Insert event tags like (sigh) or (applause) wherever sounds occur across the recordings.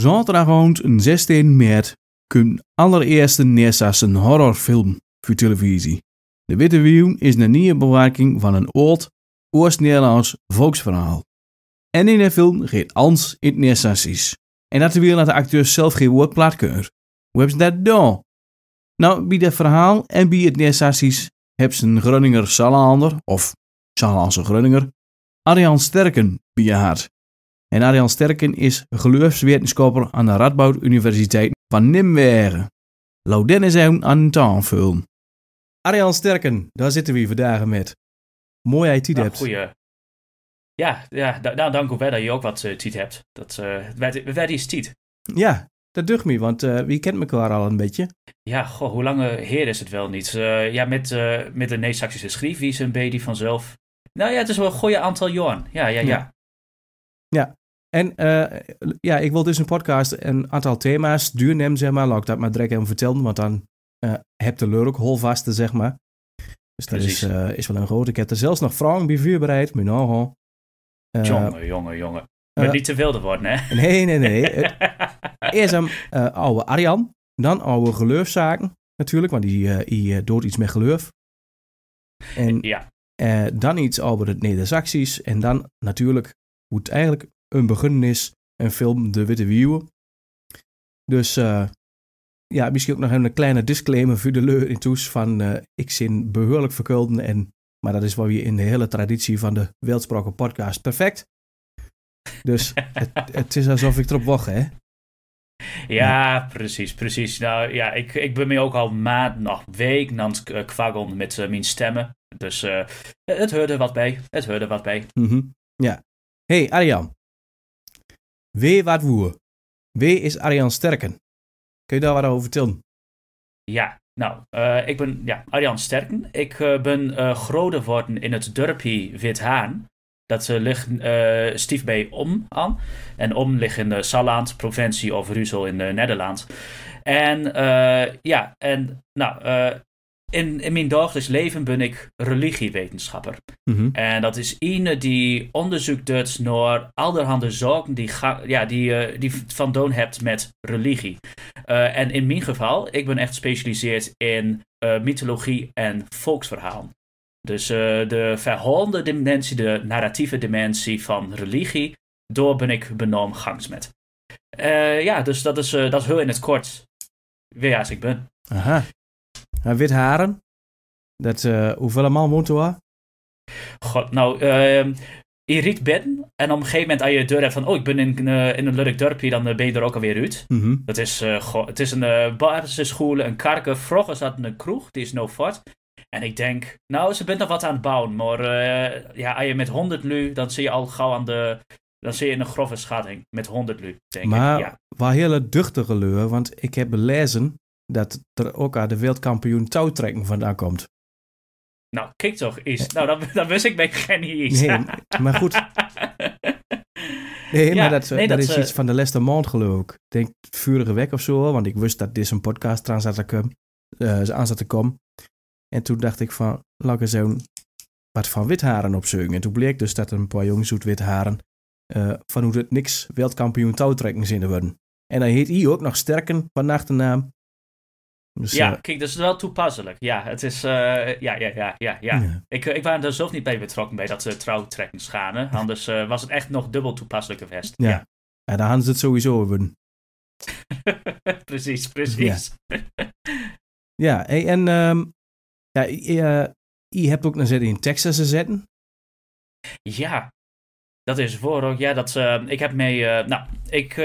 Zaterdagavond 16 maart de allereerste e een horrorfilm voor televisie. De Witte Wieuw is een nieuwe bewerking van een oud, Oost-Nederlands volksverhaal. En in de film gaat Ans in het e En dat wil dat de acteur zelf geen woord plaat kunnen. Hoe hebben ze dat gedaan? Nou, bij dat verhaal en bij het Nessa's hebben ze een Groninger Salander, of Salanse Groninger, Arjan Sterken bij je hart. En Arjan Sterken is geloofswetenschapper aan de Radboud Universiteit van Nimwegen. Lauden is een aan het Arjan Sterken, daar zitten we vandaag met. Mooi dat je tijd nou, hebt. Goeie. Ja, ja nou, dank u wel dat je ook wat uh, hebt. Dat, uh, werd, is tiet. Ja, dat ducht me, want eh, wie kent elkaar al een beetje? Ja, goh, hoe lange heer is het wel niet? ja, met, uh, met de Neesaksische schrief, wie is een baby vanzelf? Nou ja, het is wel een goede aantal jaren. ja, ja, ja. Ja, en eh, ja, ik wil dus een podcast een aantal thema's duur nemen, zeg maar. Laat ik dat maar direct even vertellen, want dan uh, eh, heb de leur ook holvaste, zeg maar. Dus dat is, eh, is wel een grote Ik heb er zelfs nog vragen bij voorbereid, maar nou jongen, jongen, jongen. maar niet te wilde worden, hè? Nee, nee, nee. (laughs) Eerst een oude Arjan, dan oude geloofszaken, natuurlijk, want die, die doet iets met geloof. En ja. dan iets over het Neder-Saxisch en dan natuurlijk hoe het eigenlijk een begunnis en film De Witte Wieuwen. Dus uh, ja, misschien ook nog even een kleine disclaimer voor de leur in toes van eh, ik zin behoorlijk verkulden en maar dat is wat we in de hele traditie van de wereldsproken podcast perfect. Dus (laughs) het, het, is alsof ik erop wacht, hè? Ja, precies, precies. Nou ja, ik, ik ben me ook al maand, nog week nans het eh, kwaggon met mijn stemmen. Dus uh, het hoorde wat bij, het hoorde wat bij. Mm Ja. hey, Arjan. Wie wat woe. Wie is Arjan Sterken? Kun je daar wat over vertellen? Ja, nou, eh, ik ben ja, Arjan Sterken. Ik eh, ben uh, groter geworden in het dorpje Withaan. Dat ligt stief bij Om aan. En Om ligt in de Salland, provincie of Ruzel in Nederland. En ja, en nou, in, mijn dagelijks leven ben ik religiewetenschapper. Mhm. En dat is iemand die onderzoek doet naar allerhande zaken die, ja, die, eh, die van doen hebt met religie. Eh, en in mijn geval, ik ben echt gespecialiseerd in eh, mythologie en volksverhaal. Dus de verhalende dimensie, de narratieve dimensie van religie, door ben ik benoemd gangs met. ja, dus dat is, dat is heel in het kort wie als ik ben. Aha wit haren. Dat, eh, hoeveel allemaal moeten we? God, nou, je ehm, riet binnen en op een gegeven moment aan je deur hebt van... Oh, ik ben in, uh, in een leuk dorpje, dan eh, ben je er ook alweer uit. Mhm. Dat is, het is een uh, basisschool, een karke. Vroeger zat een kroeg, die is nou fort. En ik denk, nou, ze bent nog wat aan het bouwen. Maar ja, als je met 100 lu, dan zie je al gauw aan de... Dan zie je een grove schatting met 100 lu, denk maar, ik. Maar wel hele duchtige leur, want ik heb lezen dat er ook aan de wereldkampioen touwtrekken vandaan komt. Nou, kijk toch is. Eh. Nou, (laughs) dat, wist ik bij geen iets. Nee, maar goed. (laughs) Nee, maar dat, is eh, iets van de Lester mond geloof ik. Ik denk vurige weg of zo, want ik wist dat dit een podcast aan zat te komen. Eh, aan zat te komen. En toen dacht ik van, laat ik zo'n wat van wit haren opzoeken. En toen bleek dus dat een paar jongens uit witharen uh, van hoe het niks wereldkampioen touwtrekken zinnen worden. En dan heet hij ook nog Sterken van achternaam ja, kijk, dat is wel toepasselijk. Ja, het is. ja, ja, ja, ja, ja. Ik, ik was er zelf niet bij betrokken bij dat trouwtrekking trouwtrekkingsschade. Anders was het echt nog dubbel toepasselijke vest. Ja. ja. En dan hadden ze het sowieso hebben. precies, precies. Ja, ja hey, en. ja, je, je hebt ook een zetten in Texas te zetten. Ja, dat is voor ook. Ja, dat, uh, ik heb mee. nou, ik,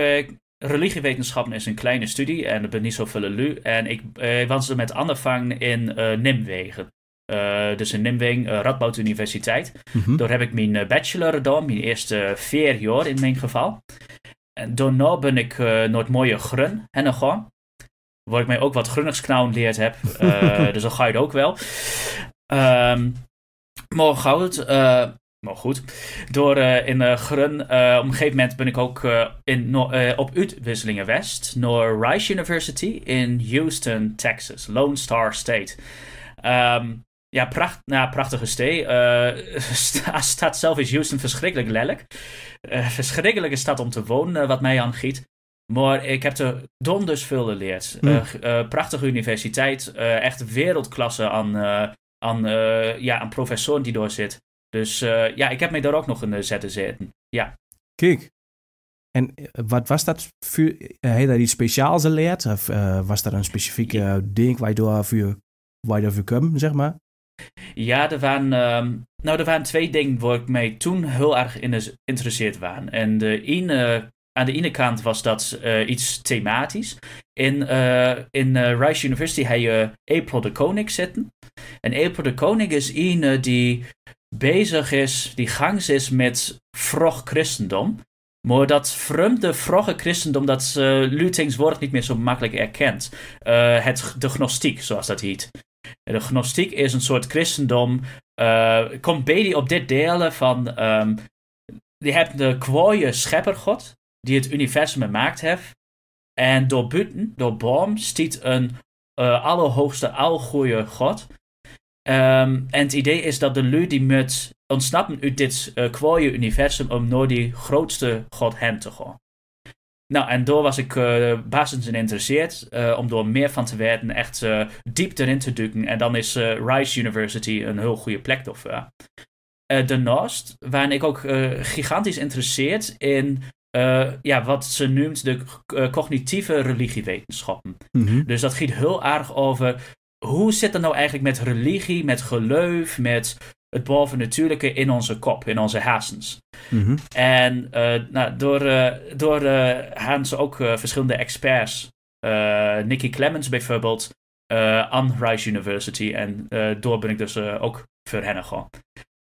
religiewetenschappen is een kleine studie en ik ben niet zoveel lu. En ik, eh, was er met aanvang in uh, Nimwegen. Eh, dus in Nimwegen, eh, Radboud Universiteit. Mm Daar heb ik mijn bachelor gedaan, mijn eerste vier jaar in mijn geval. En daarna ben ik naar mooie Grun en gewoon, Waar ik mij ook wat grunnigsknauwen geleerd heb. (laughs) dus dan ga je ook wel. Um, maar goud, maar goed. Door eh, in uh, eh, Grun. Eh, op een gegeven moment ben ik ook in, no op Uitwisselingen West. Naar Rice University in Houston, Texas. Lone Star State. Ehm, ja, pracht, ja prachtige stee. (laughs) De stad zelf is Houston verschrikkelijk lelijk. verschrikkelijke stad om te wonen, wat mij aangiet. Maar ik heb er donders veel geleerd. Mm. prachtige universiteit. echt wereldklasse aan, aan, ja, aan professoren die door dus eh, ja, ik heb mij daar ook nog in zetten zitten. Ja. Kijk. En eh, wat was dat voor... Eh, Heeft hij iets speciaals geleerd? Of was dat een specifiek ding waardoor je voor kwam, zeg maar? Ja, er waren, ehm, nou, er waren twee dingen waar ik mij toen heel erg in geïnteresseerd was. En de ene aan de ene kant was dat eh, iets thematisch. In, eh, in eh, Rice University had je April de Koning zitten. En April de Koning is iemand die bezig is, die gangs is met vroeg christendom. Maar dat vreemde vroege christendom, dat Lutings woord niet meer zo makkelijk erkend. het, de gnostiek, zoals dat heet. De gnostiek is een soort christendom. komt bij op dit delen van. Um, die hebt de kwaaie scheppergod die het universum gemaakt heeft. En door Buten, door boom, stiet een eh, allerhoogste allerhoogste, algoeie god. Ehm, en het idee is dat de lui die ontsnappen uit dit uh, kwaaie universum om naar die grootste god hem te gaan. Nou, en door was ik uh, eh, basis geïnteresseerd om door meer van te weten, echt uh, diep erin te duiken. En dan is Rice University een heel goede plek daarvoor. daarnaast waren ik ook gigantisch geïnteresseerd in eh, ja, wat ze noemt de eh, cognitieve religiewetenschappen. Mhm. Dus dat gaat heel erg over hoe zit dat nou eigenlijk met religie, met geloof, met het bovennatuurlijke in onze kop, in onze hersens. Mhm. En uh, nou, door, door gaan ze ook verschillende experts, Nikki Clemens bijvoorbeeld, aan Rice University, en door ben ik dus ook voor hen gegaan.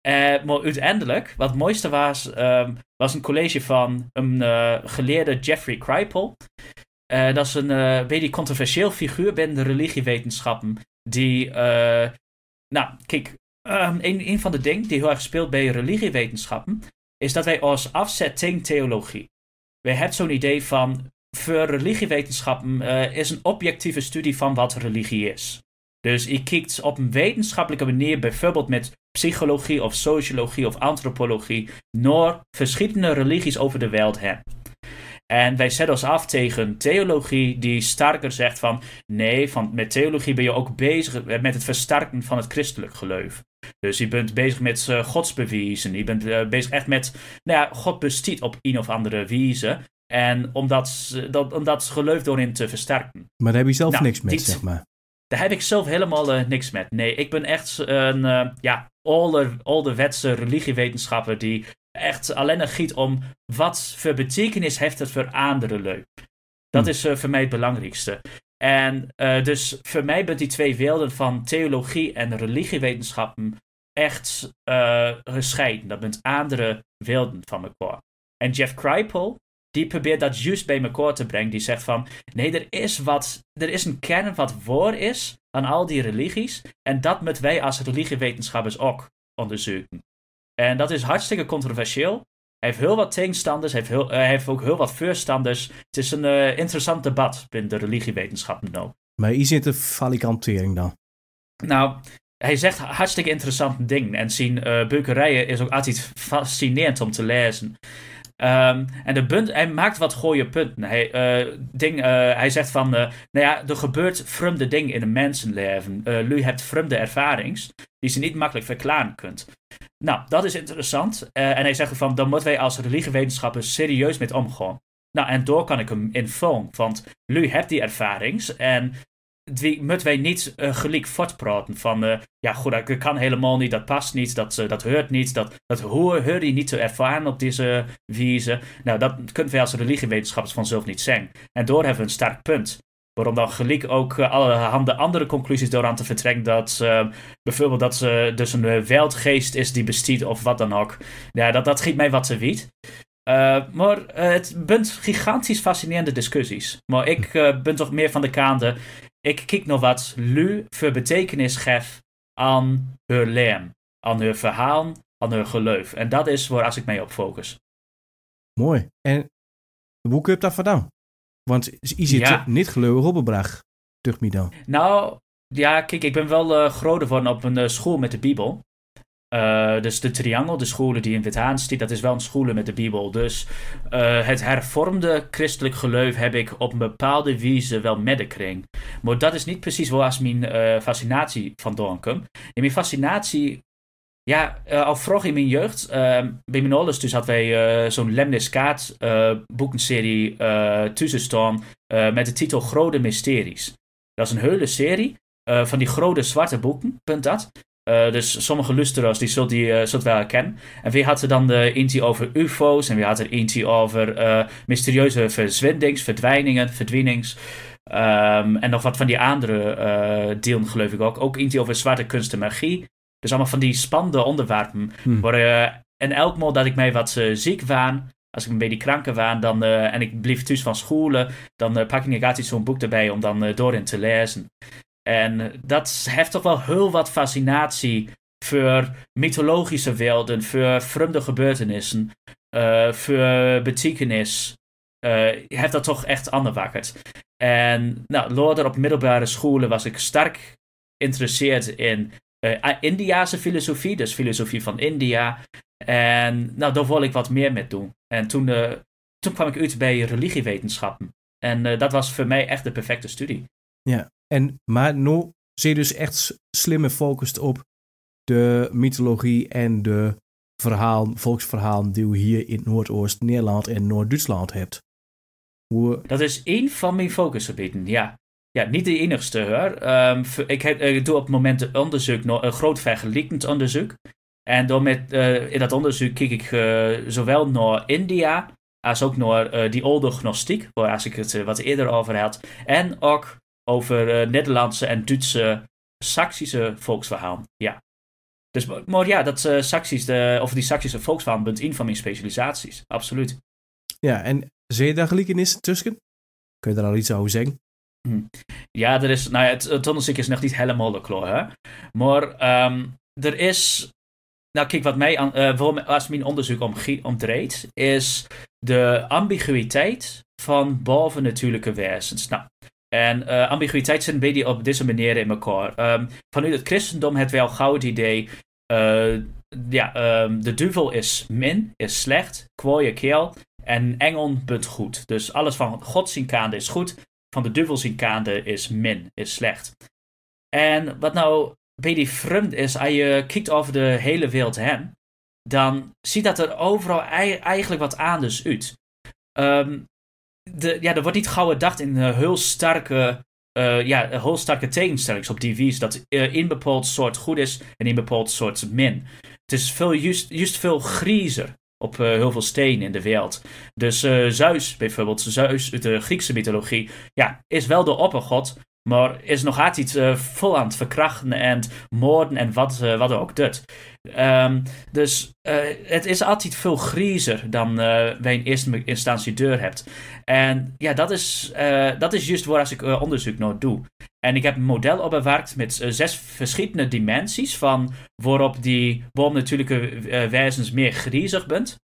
Eh, maar uiteindelijk, wat het mooiste was, ehm, was een college van een eh, geleerde Jeffrey Kripal. Eh, dat is een uh, beetje controversieel figuur binnen de religiewetenschappen. Die, nou, kijk, ehm, een, een van de dingen die heel erg speelt bij religiewetenschappen, is dat wij als afzetting theologie. Wij hebben zo'n idee van, voor religiewetenschappen is een objectieve studie van wat religie is. Dus je kijkt op een wetenschappelijke manier bijvoorbeeld met psychologie of sociologie of antropologie nor verschillende religies over de wereld hebben. En wij zetten ons af tegen theologie die sterker zegt van nee, van, met theologie ben je ook bezig met het versterken van het christelijk geloof. Dus je bent bezig met uh, eh, godsbewijzen, je bent eh, bezig echt met, nou ja, God bestiet op een of andere wijze. En om dat, eh, dat, om dat geloof doorin te versterken. Maar daar heb je zelf nou, niks mee, zeg maar. Daar heb ik zelf helemaal eh, niks met. Nee, ik ben echt een uh, ja, ouderwetse religiewetenschapper die echt alleen giet om wat voor betekenis heeft het voor anderen leuk. Dat hmm. is eh, voor mij het belangrijkste. En dus voor mij bent die twee werelden van theologie en religiewetenschappen echt gescheiden. Dat bent andere werelden van elkaar. En Jeff Kripal, die probeert dat juist bij elkaar te brengen. Die zegt van, nee, er is, wat, er is een kern wat voor is aan al die religies. En dat moeten wij als religiewetenschappers ook onderzoeken. En dat is hartstikke controversieel. Hij heeft heel wat tegenstanders, heeft heel, hij heeft ook heel wat voorstanders. Het is een eh, interessant debat binnen de religiewetenschappen nou. Maar hier zit de falikantering dan? Nou, hij zegt hartstikke interessante dingen. En zien uh, eh, beukerijen is ook altijd fascinerend om te lezen. Ehm, en de bunt, hij maakt wat goeie punten. Hij, eh, ding, eh, hij zegt van, eh, nou ja, er gebeurt vreemde dingen in een mensenleven. Lu hebt vreemde ervarings die ze niet makkelijk verklaren kunt. Nou, dat is interessant. en hij zegt van, dan moeten wij als religiewetenschappers serieus met omgaan. Nou, en door kan ik hem informeren, want lui heeft die ervarings en moeten wij niet uh, gelijk voortpraten van, eh, ja goed, dat kan helemaal niet, dat past niet, dat, uh, dat hoort niet, dat, dat hoor, hoor je niet te ervaren op deze wijze. Nou, dat kunnen wij als religiewetenschappers vanzelf niet zijn. En door hebben we een sterk punt. Waarom dan gelijk ook allerhande andere conclusies door aan te vertrekken dat bijvoorbeeld dat ze dus een wereldgeest is die bestiet of wat dan ook. Ja, dat, dat giet mij wat te wiet. maar het bent gigantisch fascinerende discussies. Maar ik ben toch meer van de kaande. Ik kijk nog wat lu voor betekenis geef aan hun leem, aan hun verhaal, aan hun geloof. En dat is waar als ik mee op focus. Mooi. En hoe kun je dat vandaan? Want je niet ja. niet een robbenbraag, dan. Nou, ja, kijk, ik ben wel uh, groter op een eh, school met de Bijbel. Eh, dus de triangel, de scholen die in Wit-Haan dat is wel een scholen met de Bijbel. Dus eh, het hervormde christelijk geloof heb ik op een bepaalde wijze wel met de kring. Maar dat is niet precies waar mijn uh, fascinatie van komt. In mijn fascinatie, ja, al vroeg in mijn jeugd, ehm, bij mijn ouders dus hadden wij zo'n Lemnis boekenserie tussen met de titel Grote Mysteries. Dat is een hele serie. van die grote zwarte boeken, punt dat. Eh, dus sommige Lustro's die zullen die zult eh, wel kennen. En wie had dan de intie over UFO's en wie had er intie over eh, mysterieuze verzwindings, verdwijningen, verdwijnings? Ehm, en nog wat van die andere deel geloof ik ook. Ook intie over zwarte kunst en magie. Dus allemaal van die spannende onderwerpen. Hmm. Waar, en elk moment dat ik mij wat ziek waan, als ik een beetje kranker waan dan, en ik bleef thuis van schoolen dan pak ik zo'n boek erbij om dan door in te lezen. En dat heeft toch wel heel wat fascinatie voor mythologische werelden, voor vreemde gebeurtenissen, eh, voor betekenis. Eh, heeft dat toch echt aangewakkerd. En nou, later op middelbare scholen was ik sterk geïnteresseerd in uh, Indiase filosofie, dus filosofie van India. En nou, daar wil ik wat meer mee doen. En toen, toen kwam ik uit bij religiewetenschappen. En dat was voor mij echt de perfecte studie. Ja, en, maar nu zit dus echt slimme gefocust op de mythologie en de verhaal, volksverhaal die we hier in Noordoost-Nederland en Noord-Duitsland hebt. Dat is één van mijn focusgebieden, ja. Ja, niet de enigste hoor. Ehm, ik, ik, eh, doe op momenten onderzoek, een groot vergelijkend onderzoek. En door met, eh, in dat onderzoek kijk ik eh, zowel naar India als ook naar uh, die oude gnostiek, waar als ik het wat eerder over had. En ook over eh, Nederlandse en Duitse Saksische volksverhaal. Ja. Dus, maar ja, dat, uh, de, of die Saksische volksverhaal bent een van mijn specialisaties. Absoluut. Ja, en zie je daar tussen? Kun je daar al iets over zeggen? Hm. Ja, er is, nou ja, het, onderzoek is nog niet helemaal de kloor, hè? Maar ehm, er is, nou kijk, wat mij, aan, uh, eh, waarom, als mijn onderzoek om, draait is de ambiguïteit van bovennatuurlijke wezens. Nou, en uh, ambiguïteit zit een beetje op deze manier in elkaar. Um, vanuit het christendom het wel goud idee. Eh, ja, ehm, de duivel is min, is slecht, kwooie keel. En engel bent goed. Dus alles van God zien kaande is goed. Van de duivel zien kaande is min, is slecht. En wat nou bij die vreemd is, als je kijkt over de hele wereld hem. dan ziet dat er overal eigenlijk wat anders uit. Ehm, de, ja, er wordt niet gauw gedacht in eh, heel sterke, uh, ja, heel sterke tegenstellings op DV's. Dat eh, in bepaald soort goed is en in bepaald soort min. Het is veel, juist, juist veel griezer op heel veel stenen in de wereld. Dus Zeus bijvoorbeeld, Zeus uit de Griekse mythologie, ja, is wel de oppergod, maar is nog altijd uh, vol aan het verkrachten en moorden en wat, wat er ook doet. Ehm, dus eh, het is altijd veel griezer dan uh, eh, wij in eerste instantie deur hebt. En ja, dat is, uh, dat is juist waar ik onderzoek naar doe. En ik heb een model opbewerkt met zes verschillende dimensies van waarop die boom natuurlijke wezens meer griezig bent.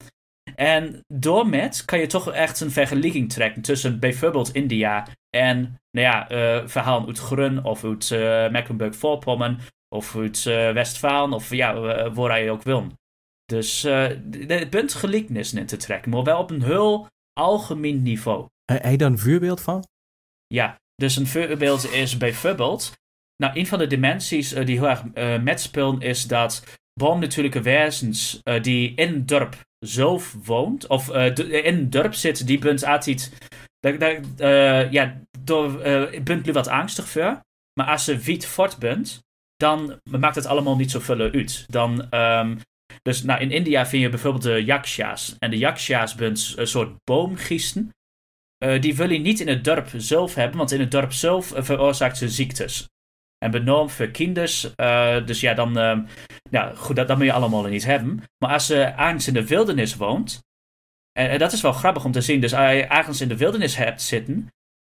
En door met kan je toch echt een vergelijking trekken tussen bijvoorbeeld India en nou ja, uh, verhalen uit Grun of uit Mecklenburg-Vorpommern of het uh, eh, Westfalen, of ja, eh, waar je ook wil. Dus eh, het punt gelijkenis in te trekken, maar wel op een heel algemeen niveau. Hij dan een voorbeeld van? Ja, dus een voorbeeld is bijvoorbeeld. Nou, een van de dimensies die heel erg metspelen is dat boomnatuurlijke wezens uh, die in een dorp zelf woont, of in een dorp zit, die bunt altijd, daar, ja, door, bent nu wat angstig voor. Maar als ze wiet fort bent, dan maakt het allemaal niet zoveel uit. Dan, ehm, dus nou, in India vind je bijvoorbeeld de yaksha's. En de yaksha's zijn een soort boomgisten. Eh, die wil je niet in het dorp zelf hebben, want in het dorp zelf veroorzaakt ze ziektes. En benoemd voor kinders. Eh, dus ja, dan, uh, goed, dat, dat moet je allemaal niet hebben. Maar als ze ergens in de wildernis woont. En, en, dat is wel grappig om te zien. Dus als je ergens in de wildernis hebt zitten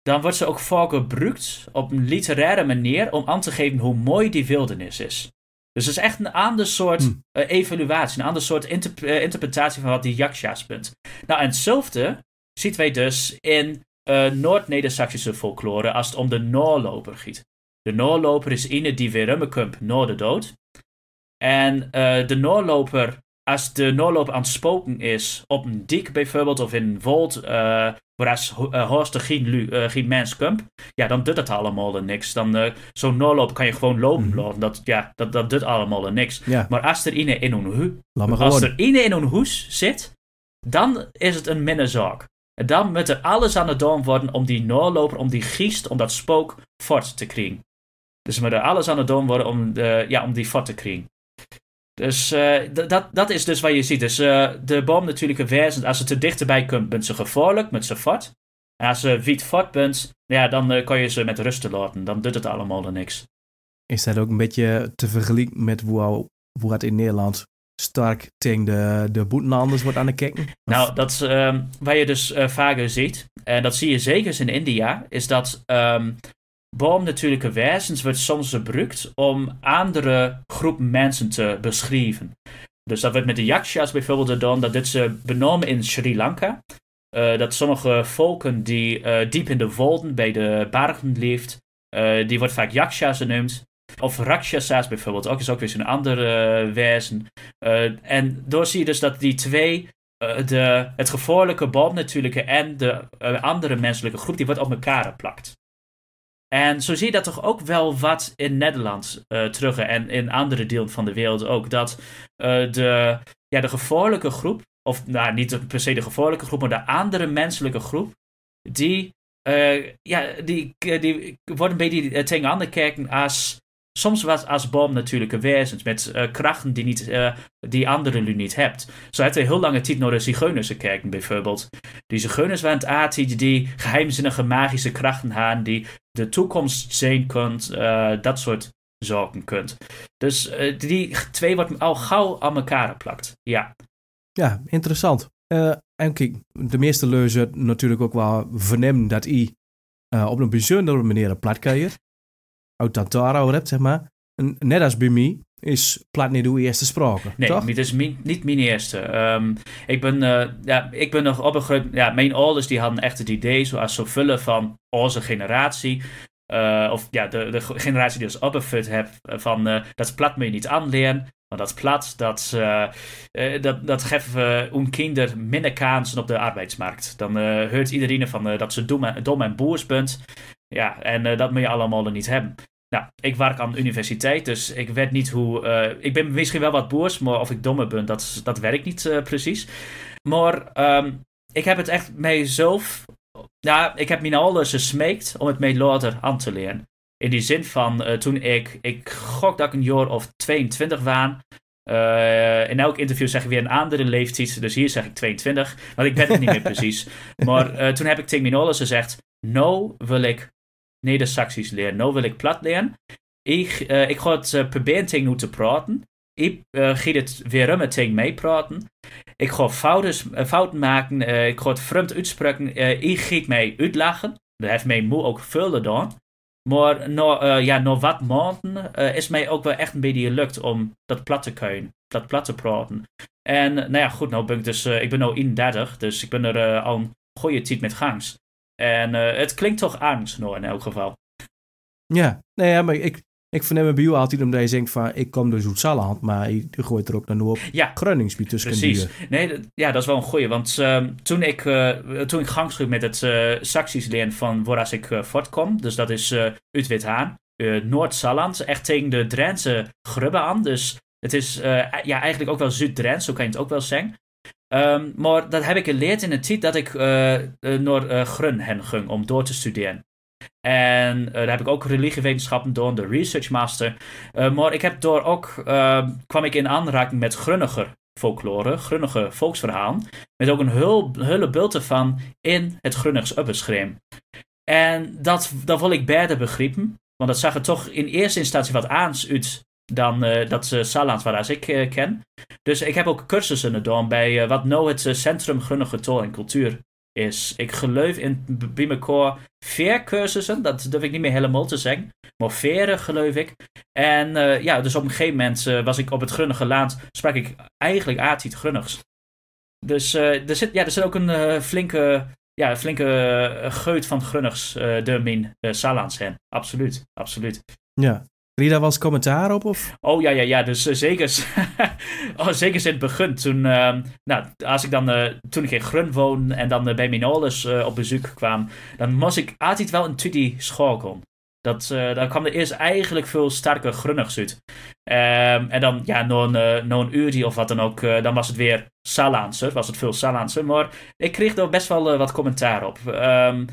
dan wordt ze ook vaak gebruikt op een literaire manier om aan te geven hoe mooi die wildernis is. Dus het is echt een ander soort hmm. eh, evaluatie, een ander soort eh, interpretatie van wat die Yaksha's punt. Nou, en hetzelfde zien wij dus in eh, Noord-Neder-Saxische folklore als het om de Noorloper gaat. De Noorloper is in die weer rummen de dood. En de Noorloper als de noorloop aan het spoken is, op een dik bijvoorbeeld, of in een wold, eh, waar uh, horsten geen, uh, geen mens komt, ja, dan doet dat allemaal niks. Dan uh, zo'n noorloop kan je gewoon lopen mhm. Dat, ja, dat, dat doet allemaal niks. Maar als er iemand in een hu, als er in een hoes zit, dan is het een minnenzaak. En dan moet er alles aan het doen worden om die noorloper, om die geest, om dat spook fort te krijgen. Dus we moeten alles aan het doen worden om, de, ja, om die fort te krijgen. Dus eh, dat, dat is dus wat je ziet. Dus uh, de natuurlijk natuurlijk als ze te dichterbij komt, bent ze gevaarlijk, met ze fort. En als ze wiet fort bent, ja, dan eh, kan je ze met rust laten. Dan doet het allemaal er niks. Is dat ook een beetje te vergelijken met hoe, het in Nederland sterk tegen de, de boetenlanders wordt aan de kijken? Nou, dat is um, wat je dus vaker ziet, en dat zie je zeker in India, is dat ehm, natuurlijke wezens wordt soms gebruikt om andere groep mensen te beschrijven. Dus dat wordt met de Yakshas bijvoorbeeld gedaan, dat dit ze benomen in Sri Lanka. Eh, dat sommige volken die eh, diep in de wolden bij de bergen leeft, eh, die wordt vaak Yakshas genoemd. Of Rakshasas bijvoorbeeld, ook is ook weer zo'n andere wezen. en door zie je dus dat die twee, de, het gevaarlijke boom natuurlijke en de andere menselijke groep, die wordt op elkaar geplakt. En zo zie je dat toch ook wel wat in Nederland uh, terug en in andere delen van de wereld ook. Dat eh, de, ja, de gevaarlijke groep, of nou niet per se de gevaarlijke groep, maar de andere menselijke groep, die, uh, ja, die, die worden een beetje tegen anderen kijken als Soms was Asbom natuurlijk een wezens met eh, krachten die, niet, eh, die anderen nu niet hebt. Zo had hij heel lange tijd naar de zigeuners gekeken bijvoorbeeld. Die zigeuners waren het aardig die geheimzinnige magische krachten hadden die de toekomst zien kunt, eh, dat soort zorgen kunt. Dus die twee wordt al gauw aan elkaar geplakt. Ja. Ja, interessant. en de meeste leuzen natuurlijk ook wel vernemen dat hij op een bijzondere manier plat kan uit Tantaro hebt, zeg maar. net als bij mij is plat niet de eerste sprake. Nee, toch? het is niet mijn eerste. Ehm, ik, ben, uh, ja, ik ben nog opgegroeid. Ja, mijn ouders die hadden echt het idee, zoals zo vullen van onze generatie. Eh, of ja, de, de generatie die ons opgevoed heeft, eh, van uh, dat plat moet je niet aanleren. Want dat plat, dat, uh, dat, dat geeft een kinder minder kansen op de arbeidsmarkt. Dan hoort iedereen van dat ze dom en, dom en boers bent. Ja, en dat moet je allemaal niet hebben. Nou, ik werk aan de universiteit, dus ik weet niet hoe. Eh, ik ben misschien wel wat boers, maar of ik dommer ben, dat, dat werkt niet eh, precies. Maar ehm, ik heb het echt mijzelf. Nou, ik heb mijn nou alles gesmeekt om het mee later aan te leren. In die zin van eh, toen ik, ik gok dat ik een jaar of 22 was. in elk interview zeg ik weer een andere leeftijd, dus hier zeg ik 22, want ik weet het niet meer (laughs) precies. Maar toen heb ik tegen Minolis gezegd: Nou wil ik Saxisch leren. Nu wil ik plat leren. Ik, eh, ik ga het eh, proberen tegen u te praten. Ik eh, ga het weer tegen mij praten. Ik ga fouten, fouten maken. ik ga het vreemd uitspreken. ik ga mij uitlachen. Dat heeft mij moe ook veel gedaan. Maar na, ja, wat maanden is mij ook wel echt een beetje gelukt om dat plat te kunnen, dat plat te praten. En nou ja, goed, nou ben ik dus, ik ben nu 31, dus ik ben er al een goede tijd met gangs. En eh, het klinkt toch nou in elk geval. Ja, nee, ja, maar ik, ik verneem bij jou altijd omdat je denkt van ik kom door dus Zuid-Saland, maar je gooit er ook noord. op ja, Groningsbiet tussen. Precies. Nee, ja, dat is wel een goeie. Want ehm, toen ik, uh, toen ik gang met het eh, Saxisch leren van waaruit ik Fortkom, voortkom, dus dat is uh, Utwithaan, Noord-Salland, echt tegen de Drentse grubben aan. Dus het is ja, eigenlijk ook wel zuid drentse zo kan je het ook wel zeggen. Ehm, maar dat heb ik geleerd in het tijd dat ik eh, eh, naar eh, Grunhen ging om door te studeren. En daar heb ik ook religiewetenschappen door, de research master. maar ik heb door ook, ehm, kwam ik in aanraking met grunniger folklore, grunnige volksverhalen. Met ook een hele bulte van in het Grunnigs Upperschreem. En dat, dat wil ik beide begrijpen. Want dat zag er toch in eerste instantie wat aans uit dan eh, dat ze waren waar ik uh, ken. Dus ik heb ook cursussen gedaan bij eh, wat nou het Centrum Grunnige en Cultuur is. Ik geloof in bij veer cursussen, dat durf ik niet meer helemaal te zeggen, maar veren geloof ik. En ja, dus op een gegeven moment was ik op het Grunnige laat, sprak ik eigenlijk aardig Grunnigs. Dus er, zit, ja, er zit ook een flinke, ja, flinke geut van Grunnigs, uh, de min, Salans Absoluut, absoluut. Ja, Kreeg je daar wel eens commentaar op? Of? Oh ja, ja, ja. Dus eh, zeker, (laughs) oh, zeker sinds het begin. Toen, uh, nou, als ik dan, uh, toen ik in Grun woonde en dan eh, bij Minoles op bezoek kwam, dan moest ik altijd wel een studie school komen. Dat, eh, dan kwam er eerst eigenlijk veel sterker grunnigs uit. Ehm, en dan, ja, na een, uh, of wat dan ook, eh, dan was het weer Salaanser. Was het veel Salaanser. Maar ik kreeg daar best wel wat commentaar op. Ehm,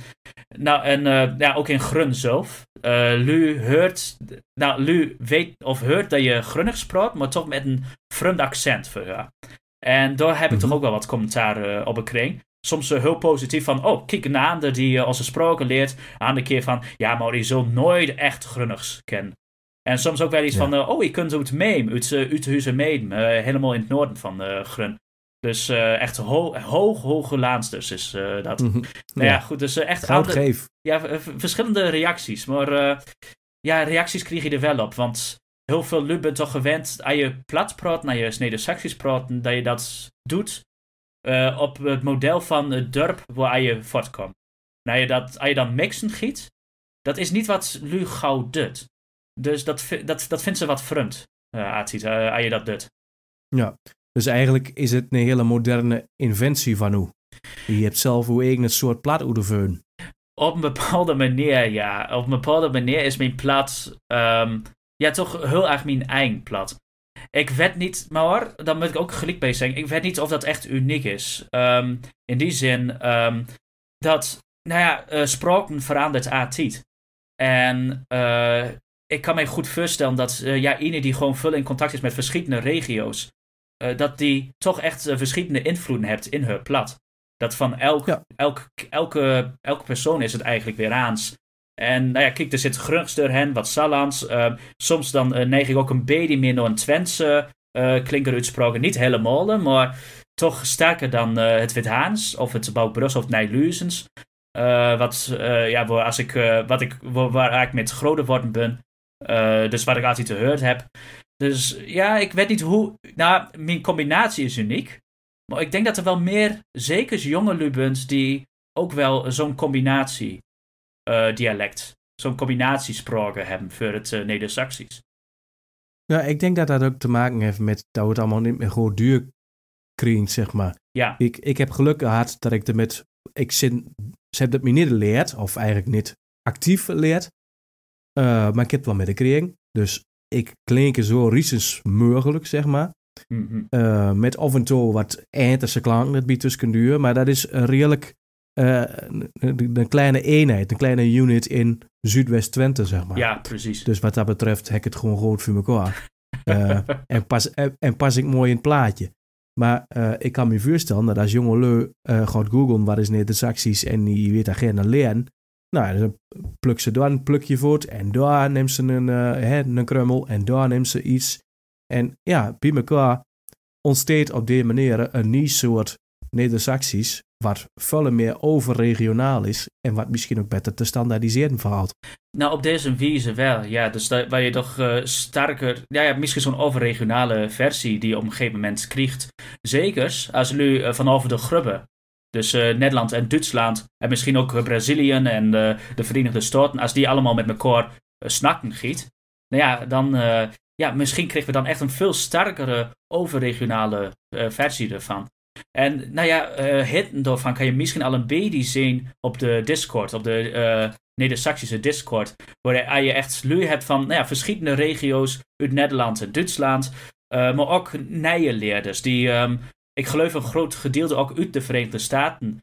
nou, en ja, ook in Grun zelf. Lu hoort, nou, Lu weet of hoort dat je grunnig maar toch met een vreemd accent voor haar. En daar heb ik toch mhm. ook wel wat commentaar op gekregen soms eh, heel positief van, oh, kijk een ander die als eh, gesproken leert. aan de keer van, ja, maar je zult nooit echt grunnigs kennen. En soms ook wel iets van, eh, oh, je kunt het Meem, uit, uit Meem, helemaal in het noorden van uh, Grun. Dus echt hoog, hoge laans is dat. Mhm. Nou ja, goed, dus echt oude, Ja, verschillende reacties. Maar ja, reacties kreeg je er wel op, want heel veel lui bent toch gewend aan je plat praten, aan je snede praten, dat je dat doet. Eh, op het model van het derp waar je voortkomt. Nou, je dat, als je dan mixen giet, dat is niet wat Lu gauw doet. Dus dat, dat, dat vindt ze wat vreemd, uh, als je dat doet. Ja, dus eigenlijk is het een hele moderne inventie van u. Je hebt zelf uw eigen soort plaatoederveun. Op een bepaalde manier, ja. Op een bepaalde manier is mijn plat. Ehm, ja, toch heel erg mijn eigen plat. Ik weet niet, maar hoor, dan moet ik ook gelijk bij zijn. Ik weet niet of dat echt uniek is. Ehm, in die zin ehm, dat, nou ja, uh, spraken verandert aan En eh, ik kan me goed voorstellen dat uh, ja, iedereen die gewoon veel in contact is met verschillende regio's, dat die toch echt verschillende invloeden hebt in hun plat. Dat van elk, elk, elke, elke persoon is het eigenlijk weer aans. En nou ja, kijk, er zit gruns door hen, wat Salans. Ehm, soms dan eh, neig ik ook een beetje meer naar een Twentse eh, klinker uitsproken. Niet helemaal, maar toch sterker dan eh, het Wit-Haans of het Bouwbrus of het Nijluzens. wat, ja, waar, als ik, wat ik, waar, ik met groter worden ben. dus wat ik altijd gehoord heb. Dus ja, ik weet niet hoe. Nou, mijn combinatie is uniek. Maar ik denk dat er wel meer, zeker jonge Lubens, die ook wel zo'n combinatie eh, dialect. Zo'n combinatiespraken hebben voor het eh, Neder-Saxisch. Ja, ik denk dat dat ook te maken heeft met dat we het allemaal niet meer goed duur zeg maar. Ja. Ik, ik heb geluk gehad dat ik er met... Ik zin, ze hebben het me niet geleerd, of eigenlijk niet actief geleerd. Eh, maar ik heb het wel met de kring. Dus ik klink zo riesens mogelijk, zeg maar. Mhm. met af en toe wat einderse klanken, dat biedt dus duur. Maar dat is redelijk eh, een kleine eenheid, een kleine unit in Zuidwest-Twente, zeg maar. Ja, precies. Dus wat dat betreft ik het gewoon groot voor mekaar. Eh, (laughs) en, pas, eh, en, pas ik mooi in het plaatje. Maar ik kan me voorstellen dat als leu gaat googlen wat is net de acties en die weet daar geen leren. Nou, dan pluk ze dan, een plukje voort en daar neemt ze een, he, een krummel en daar neemt ze iets. En ja, bij elkaar ontsteed op die manier een nieuw soort Neder-Saxisch, wat veel meer overregionaal is en wat misschien ook beter te standaardiseren verhaalt. Nou, op deze wijze wel, ja. Dus waar je toch eh, sterker, ja, ja misschien zo'n overregionale versie die je op een gegeven moment krijgt. Zeker als nu eh, van over de grubben. Dus eh, Nederland en Duitsland en misschien ook Brazilië en de Verenigde Staten, als die allemaal met elkaar snakken giet, nou ja, dan, ja, misschien kregen we dan echt een veel sterkere overregionale versie ervan. En nou ja, uh, daarvan kan je misschien al een beetje zien op de Discord, op de uh, Neder-Saxische Discord, waar je echt sleur hebt van nou ja, verschillende regio's uit Nederland en Duitsland, eh, maar ook nijenleerders die, ehm, ik geloof een groot gedeelte ook uit de Verenigde Staten,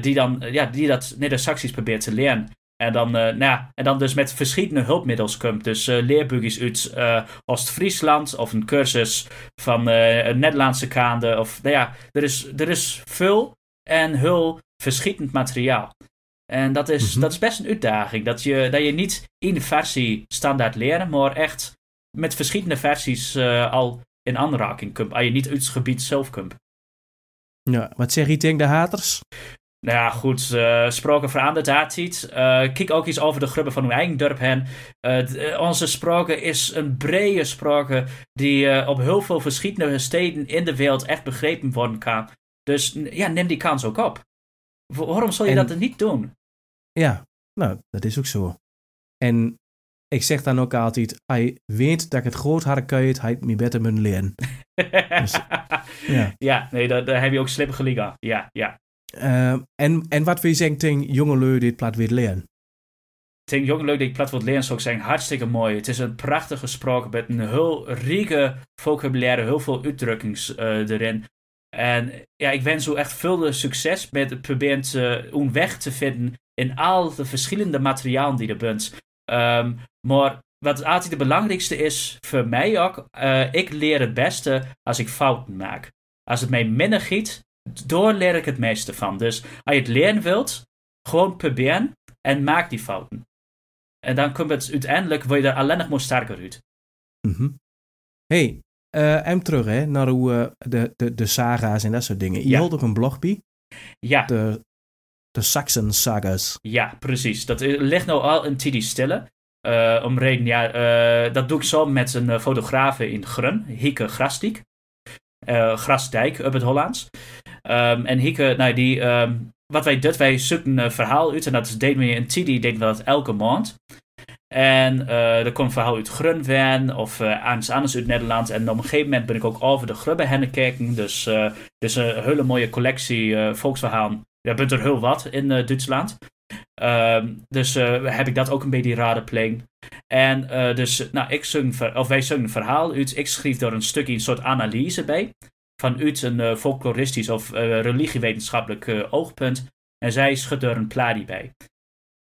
die dan ja, die dat Neder-Saxisch probeert te leren. En dan, uh, nou, en dan dus met verschillende hulpmiddels komt. Dus uh, eh, leerbuggies uit eh, Oost-Friesland of een cursus van een Nederlandse kaande. Of, nou ja, er is, er is veel en heel verschillend materiaal. En dat is, mhm. dat is best een uitdaging. Dat je, dat je niet in versie standaard leren, maar echt met verschillende versies al in aanraking komt. Als je niet uit het gebied zelf komt. Ja, wat zeg je tegen de haters? Nou ja, goed. Eh, sproken verandert ziet. iets. Eh, kijk ook iets over de grubben van uw eigen dorp heen. Eh, onze sproken is een brede sproken die op heel veel verschillende steden in de wereld echt begrepen worden kan. Dus ja, neem die kans ook op. Waarom zou je dat dat niet doen? Ja, nou, dat is ook zo. En ik zeg dan ook altijd, hij weet dat ik het groot harde kuit, hij me beter moet leren. (laughs) Dus, ja. ja. nee, daar, heb je ook slim gelijk Ja, ja. Eh, en, en wat wil je zeggen tegen jonge lui die het plat wil leren? Tegen jonge lui die het plat wil leren zou ik zeggen, hartstikke mooi. Het is een prachtige spraak met een heel rieke vocabulaire, heel veel uitdrukkings eh, erin. En ja, ik wens u echt veel succes met het proberen om een weg te vinden in al de verschillende materialen die er bent. Ehm, maar wat altijd het belangrijkste is voor mij ook, eh, ik leer het beste als ik fouten maak. Als het mij minder giet, door leer ik het meeste van. Dus als je het leren wilt, gewoon proberen en maak die fouten. En dan komt het uiteindelijk, word je er alleen nog maar sterker uit. Mm hey, uh, eh, en terug hè, naar hoe, eh, de, de, de saga's en dat soort dingen. Je ja. hield ook een blog bij. Ja. De, de Saxon sagas. Ja, precies. Dat eh, ligt nou al een tijdje stille. om reden, ja, dat doe ik zo met een fotograaf in Grun, Hieke Grastiek. Eh, Grasdijk op het Hollands. Ehm, en hier, nou die, ehm, wat wij dat wij zoeken een eh, verhaal uit. En dat is we een TD, deed we dat elke maand. En eh, er komt een verhaal uit Grunwen of uh, anders uit Nederland. En op een gegeven moment ben ik ook over de Grubben kijken. Dus, dus een hele mooie collectie volksverhalen. Ja, bent er heel wat in Duitsland. Ehm, dus eh, heb ik dat ook een beetje raadpleegd. En uh, dus, nou, ik zong, of wij zongen een verhaal uit. Ik schreef daar een stukje, een soort analyse bij. van Vanuit een eh, folkloristisch of religiewetenschappelijk oogpunt. En zij schudt er een plaatje bij.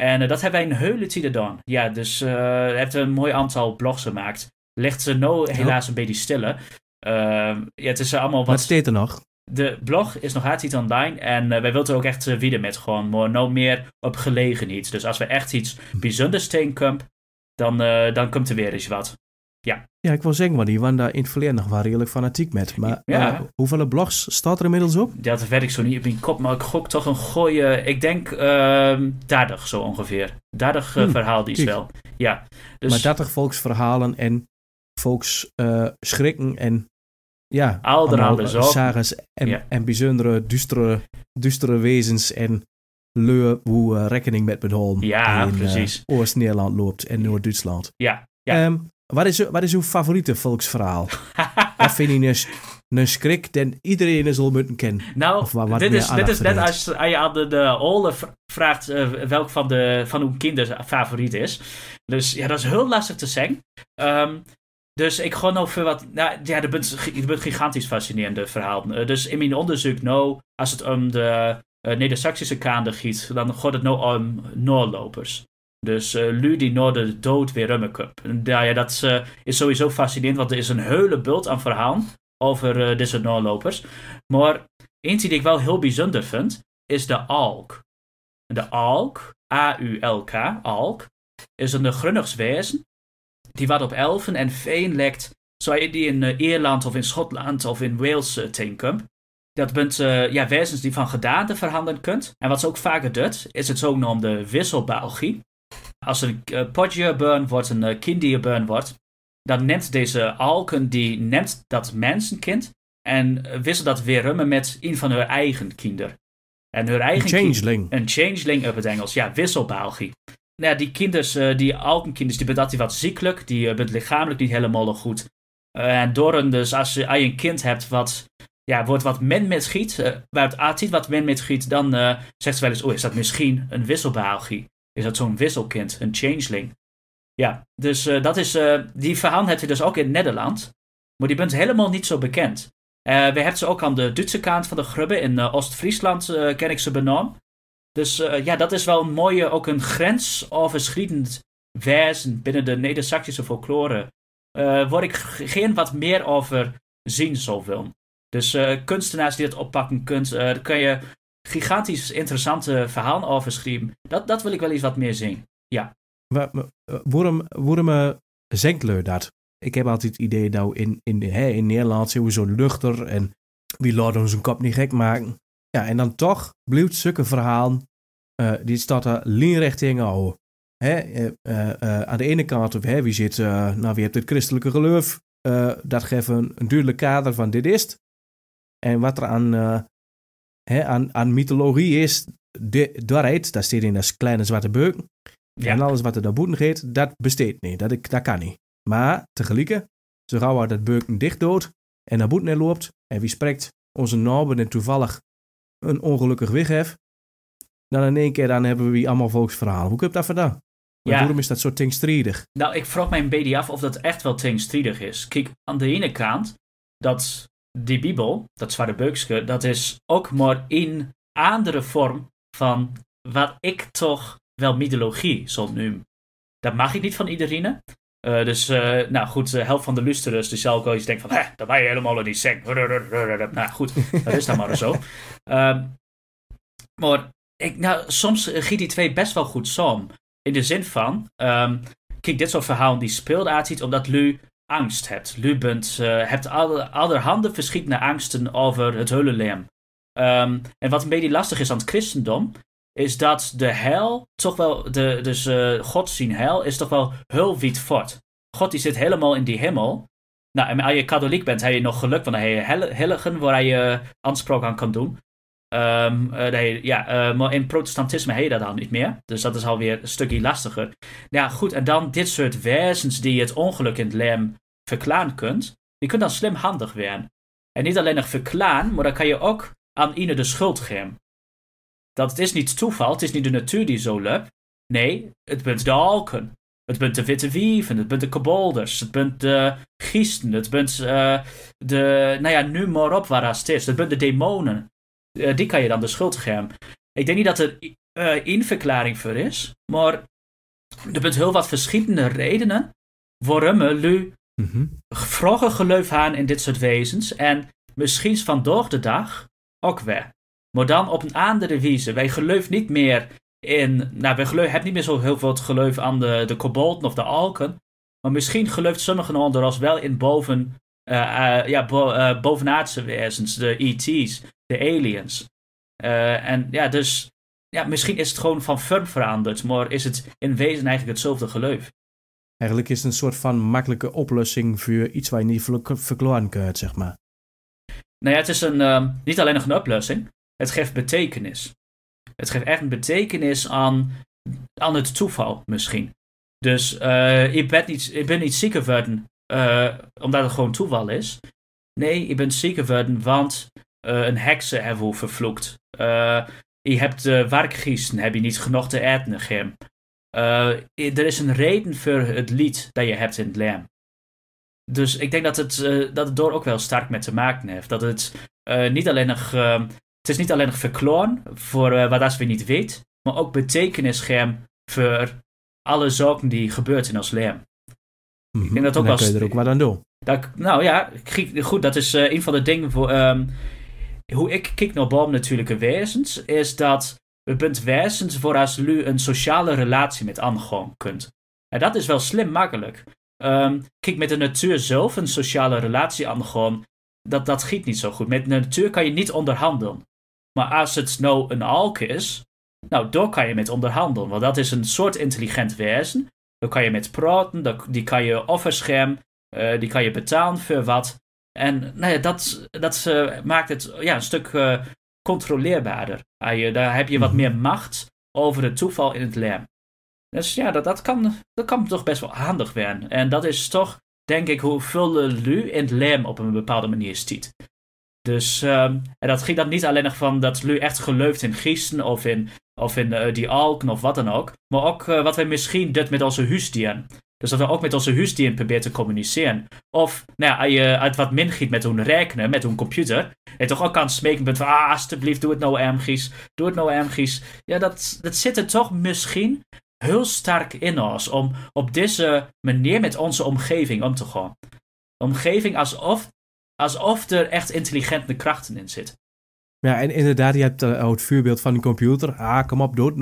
En dat hebben wij een hele tijd gedaan. Ja, dus heeft een mooi aantal blogs gemaakt. Legt ze nou helaas een beetje stille. Ehm, ja, het is allemaal wat... Wat steekt er nog de blog is nog haast online en uh, wij willen ook echt uh, met gewoon, maar nou meer op gelegen iets. Dus als we echt iets bijzonders tegenkomen, dan, eh, dan komt er weer eens wat. Ja. Ja, ik wil zeggen, maar die waren daar in het verleden nog wel redelijk fanatiek met. Maar hoeveel blogs staat er inmiddels op? dat weet ik zo niet op mijn kop, maar ik gok toch een goeie. ik denk uh, ehm, 30 zo ongeveer. 30 uh, hm, verhaal die is wel. Ja. Dus... Maar 30 volksverhalen en volksschrikken en ja, allemaal zagens en, en bijzondere, duistere, duistere wezens en leu hoe eh, rekening met home ja, in eh, precies. Oost-Nederland loopt en Noord-Duitsland. Ja. ja. Ehm, wat, is, wat is uw favoriete volksverhaal? wat (laughs) vind je een, een schrik den iedereen zal moeten kennen? Nou, dit, is, net als, je aan de, de Ole vraagt eh, welk van, de, van uw kinderen favoriet is. Dus ja, dat is heel lastig te zeggen. Ehm, dus ik gewoon over wat. Nou, ja, een bent gigantisch fascinerende verhaal. Eh, dus in mijn onderzoek, nou, als het om de uh, Neder-Saxische kaande gaat, dan gaat het nou om Noorlopers. Dus uh, eh, Lu die naar de dood weer rummen Ja, ja, dat is sowieso fascinerend, want er is een hele bult aan verhaal over deze Noorlopers. Maar eentje die ik wel heel bijzonder vind, is de Alk. De Alk, A-U-L-K, Alk, is een grunnigs wezen die wat op elfen en veen lekt, zou je die in eh, Ierland of in Schotland of in Wales denken. Eh, dat bent eh, ja, wezens die van gedaante verhandelen kunt. En wat ze ook vaker doet, is het zogenaamde wisselbalgie. Als een uh, burn wordt, een uh, burn wordt, dan neemt deze alken die neemt dat mensenkind en wisselt dat weer rummen met een van hun eigen kinderen. En hun eigen een changeling. een changeling op het Engels, ja, wisselbalgie nou die kinders, uh, die alkenkinders, die bent wat ziekelijk. Die uh, bent lichamelijk niet helemaal goed. Eh, en door een, dus als je, een kind hebt wat, ja, wordt wat men met schiet, waar het aard ziet wat men met schiet, dan zegt ze wel eens, oh, is dat misschien een wisselbehalgie? Is dat zo'n wisselkind, een changeling? Ja, dus dat is, die verhaal heb je dus ook in Nederland. Maar die bent helemaal niet zo bekend. we hebben ze ook aan de Duitse kant van de Grubbe in Oost-Friesland, ken ik ze benoemd. Dus eh, ja, dat is wel een mooie, ook een grensoverschrijdend wezen binnen de Neder-Saxische folklore. Eh, word ik geen wat meer over zien zoveel. Dus eh, kunstenaars die het oppakken, kunst, daar kun je gigantisch interessante verhalen over schrijven. Dat, dat wil ik wel eens wat meer zien. Ja. Waarom, waarom zenkleur dat? Ik heb altijd het idee nou in, in, in Nederland sowieso we zo luchter en wie laat ons een kop niet gek maken. Ja, en dan toch blijft zulke verhalen, eh, die staat er lijnrecht in eh, eh, aan de ene kant, hè, wie zit, nou, wie hebt het christelijke geloof, dat geeft een, een, duidelijk kader van dit is En wat er aan, hè, aan, aan mythologie is, de, daaruit, dat in dat kleine zwarte beuk. En alles wat er boeten geeft, dat besteedt niet, dat, dat kan niet. Maar tegelijkertijd, zo gauw dat beuken dicht dood en naar boeten loopt en wie spreekt onze naben en toevallig een ongelukkig weg dan in één keer dan hebben we allemaal volksverhalen. Hoe heb dat vandaan? Ja. Waarom is dat zo tegenstrijdig? Nou, ik vroeg mijn een af of dat echt wel tegenstrijdig is. Kijk, aan de ene kant, dat die Bijbel, dat zware beukske, dat is ook maar in andere vorm van wat ik toch wel mythologie zal noemen. Dat mag ik niet van iedereen, eh, dus, eh, nou goed, de eh, helft van de lusterers, dus eens denken van, hè, dat je helemaal die zin. (laughs) Nou goed, dat is dan maar zo. Ehm, maar ik, nou, soms giet die twee best wel goed som. In de zin van, ehm, kijk, dit soort verhaal die speelt uitziet, omdat Lu angst hebt. Lu bent, hebt alle, allerhande verschillende angsten over het hele ehm, en wat een beetje lastig is aan het christendom, is dat de hel toch wel, de, dus uh, God zien hel, is toch wel heel wiet fort. God die zit helemaal in die hemel. Nou, en als je katholiek bent, heb je nog geluk, want dan heb je heiligen waar je aanspraak aan kan doen. Ehm, eh, nee, ja, eh, maar in protestantisme heb je dat dan niet meer. Dus dat is alweer een stukje lastiger. Nou ja, goed, en dan dit soort wezens die het ongeluk in het lem verklaan kunt, die kunnen dan slim handig werden. En niet alleen nog verklaan, maar dan kan je ook aan ieder de schuld geven dat het is niet toeval, het is niet de natuur die zo lukt. Nee, het bent de alken. Het bent de witte wieven, het bent de kobolders, het bent de gisten, het bent eh, de, nou ja, nu maar op waar het is. Het bent de demonen. Eh, die kan je dan de schuld geven. Ik denk niet dat er uh, verklaring voor is, maar er bent heel wat verschillende redenen waarom we nu mhm. vroeger geloof aan in dit soort wezens en misschien vandaag de dag ook weer maar dan op een andere wijze. Wij geloven niet meer in, nou, wij hebben niet meer zo heel veel geloof aan de, de kobolten of de alken, maar misschien gelooft sommigen onder ons wel in boven, uh, ja, eh, bovenaardse wezens, de ET's, de aliens. en ja, dus ja, misschien is het gewoon van vorm veranderd, maar is het in wezen eigenlijk hetzelfde geloof. Eigenlijk is het een soort van makkelijke oplossing voor iets waar je niet verklaren kunt, zeg maar. Nou ja, het is een, ehm, niet alleen nog een oplossing. Het geeft betekenis. Het geeft echt een betekenis aan, aan het toeval misschien. Dus uh, ik, ben niet, ik ben niet ziek geworden eh, omdat het gewoon toeval is. Nee, ik ben ziek geworden want eh, een heksen hebben vervloekt. je hebt de heb je niet genoeg te eten er is een reden voor het lied dat je hebt in het lam. Dus ik denk dat het, dat het door ook wel sterk met te maken heeft. Dat het niet alleen nog het is niet alleen verkloon voor eh, wat als we niet weten, maar ook betekenis voor alle zaken die gebeurt in ons leven. Ik denk mhm. dat ook en dan als, kun je er ook wat aan doen. nou ja, goed, dat is eh, een van de dingen voor... Ehm, hoe ik kijk naar boom natuurlijke wezens, is dat we bent wezens voor als je een sociale relatie met anderen kunt. En dat is wel slim makkelijk. Um, kijk, met de natuur zelf een sociale relatie aan gewoon, dat, dat giet niet zo goed. Met de natuur kan je niet onderhandelen. Maar als het nou een alk is, nou, daar kan je met onderhandelen. Want dat is een soort intelligent wezen. Daar kan je met praten, die kan je offerscherm, eh, die kan je betalen voor wat. En nou ja, dat, dat eh, maakt het ja, een stuk eh, controleerbaarder. daar heb je wat mhm. meer macht over het toeval in het lam. Dus ja, dat, dat, kan, dat kan toch best wel handig werden. En dat is toch, denk ik, hoe veel lu in het lam op een bepaalde manier ziet. Dus um, en dat ging dan niet alleen nog van dat Lu echt geleuft in Gießen of in, of in eh, die Alken of wat dan ook. Maar ook eh, wat we misschien doet met onze huisdieren. Dus dat we ook met onze huisdieren proberen te communiceren. Of, nou ja, als je wat min giet met hun rekenen, met hun computer. En toch ook kan smeken met, ah, alsjeblieft, doe het nou Amgies. Doe het nou Amgies. Ja, dat, dat zit er toch misschien heel sterk in ons. Om op deze manier met onze omgeving om te gaan. Omgeving alsof Alsof er echt intelligente krachten in zitten. Ja, en inderdaad, je hebt eh, oh, het vuurbeeld van een computer. Ah, kom op, dood,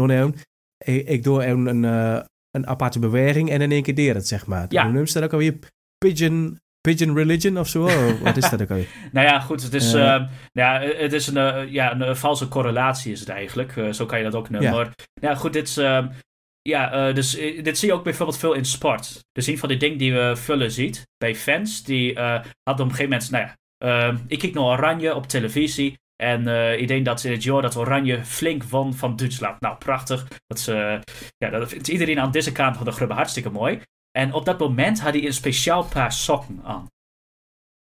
Ik, doe een, een, eh, een, aparte beweging en in één keer deed het, zeg maar. Ja. noem dat ook alweer pigeon, pigeon religion of zo. Oh, wat is dat ook alweer? (laughs) nou ja, goed, het is, eh. ja, het is een, ja, een valse correlatie is het eigenlijk. zo kan je dat ook noemen. Ja. Maar ja, nou, goed, dit is, ja, eh, dus eh, dit zie je ook bijvoorbeeld veel in sport. Dus een van die dingen die we vullen ziet bij fans, die uh, hadden op een gegeven moment, nou ja, ehm, ik kijk naar Oranje op televisie. En ik denk dat in het jaar dat Oranje flink won van Duitsland. Nou, prachtig. Dat, is, ja, dat vindt iedereen aan deze kant van de grubbe hartstikke mooi. En op dat moment had hij een speciaal paar sokken aan.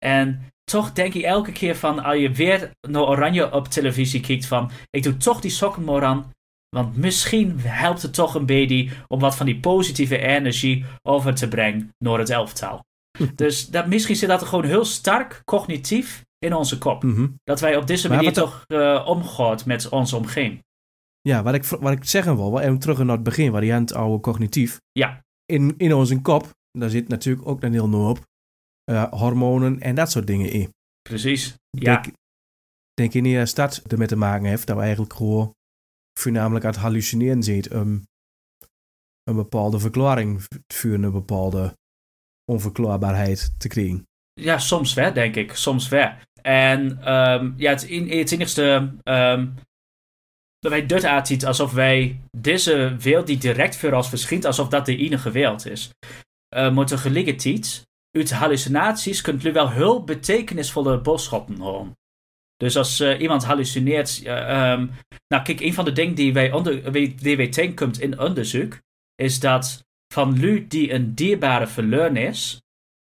En toch denk ik elke keer van, als je weer naar Oranje op televisie kijkt, van ik doe toch die sokken maar aan, want misschien helpt het toch een beetje om wat van die positieve energie over te brengen naar het elftal. (laughs) Dus dat, misschien zit dat er gewoon heel sterk cognitief in onze kop. Mhm. Dat wij op deze manier toch uh, met ons omgeving. Ja, wat ik, wat ik zeggen wil, en terug naar het begin, waar je aan het oude cognitief. Ja. In, in onze kop, daar zit natuurlijk ook een heel hoop eh, hormonen en dat soort dingen in. Precies. Ja. Denk, denk je niet dat dat ermee te maken heeft dat we eigenlijk gewoon voornamelijk uit hallucineren ziet, um, een bepaalde verklaring voor een bepaalde onverklaarbaarheid te krijgen. Ja, soms wel, denk ik. Soms wel. En um, ja, het, in, het enigste um, dat wij dit uitziet alsof wij deze wereld die direct voor ons verschijnt, alsof dat de enige wereld is. Uh, maar uit hallucinaties kunt u wel heel betekenisvolle boodschappen horen. Dus als eh, iemand hallucineert. Ehm, nou, kijk, een van de dingen die wij, onder, wij tegenkomt in onderzoek. is dat van lu die een dierbare verloren is.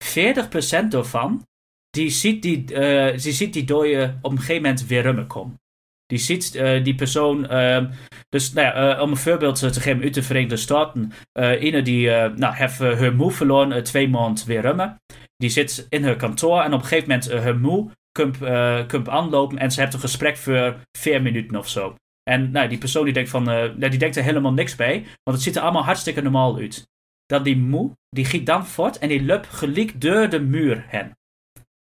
40% daarvan. die ziet die, uh, ziet die dode op een gegeven moment weer rummen komen. Die ziet eh, die persoon. Ehm, dus nou om een voorbeeld te geven uit de Verenigde Staten. Uh, die nou, heeft haar moe verloren, twee maanden weer rummen die zit in haar kantoor en op een gegeven moment uh, haar moe kunt uh, eh, aanlopen en ze heeft een gesprek voor vier minuten of zo. En nou, die persoon die denkt, van, eh, nou, die denkt er helemaal niks bij, want het ziet er allemaal hartstikke normaal uit. Dat die moe, die giet dan voort en die lup geliek door de muur hen.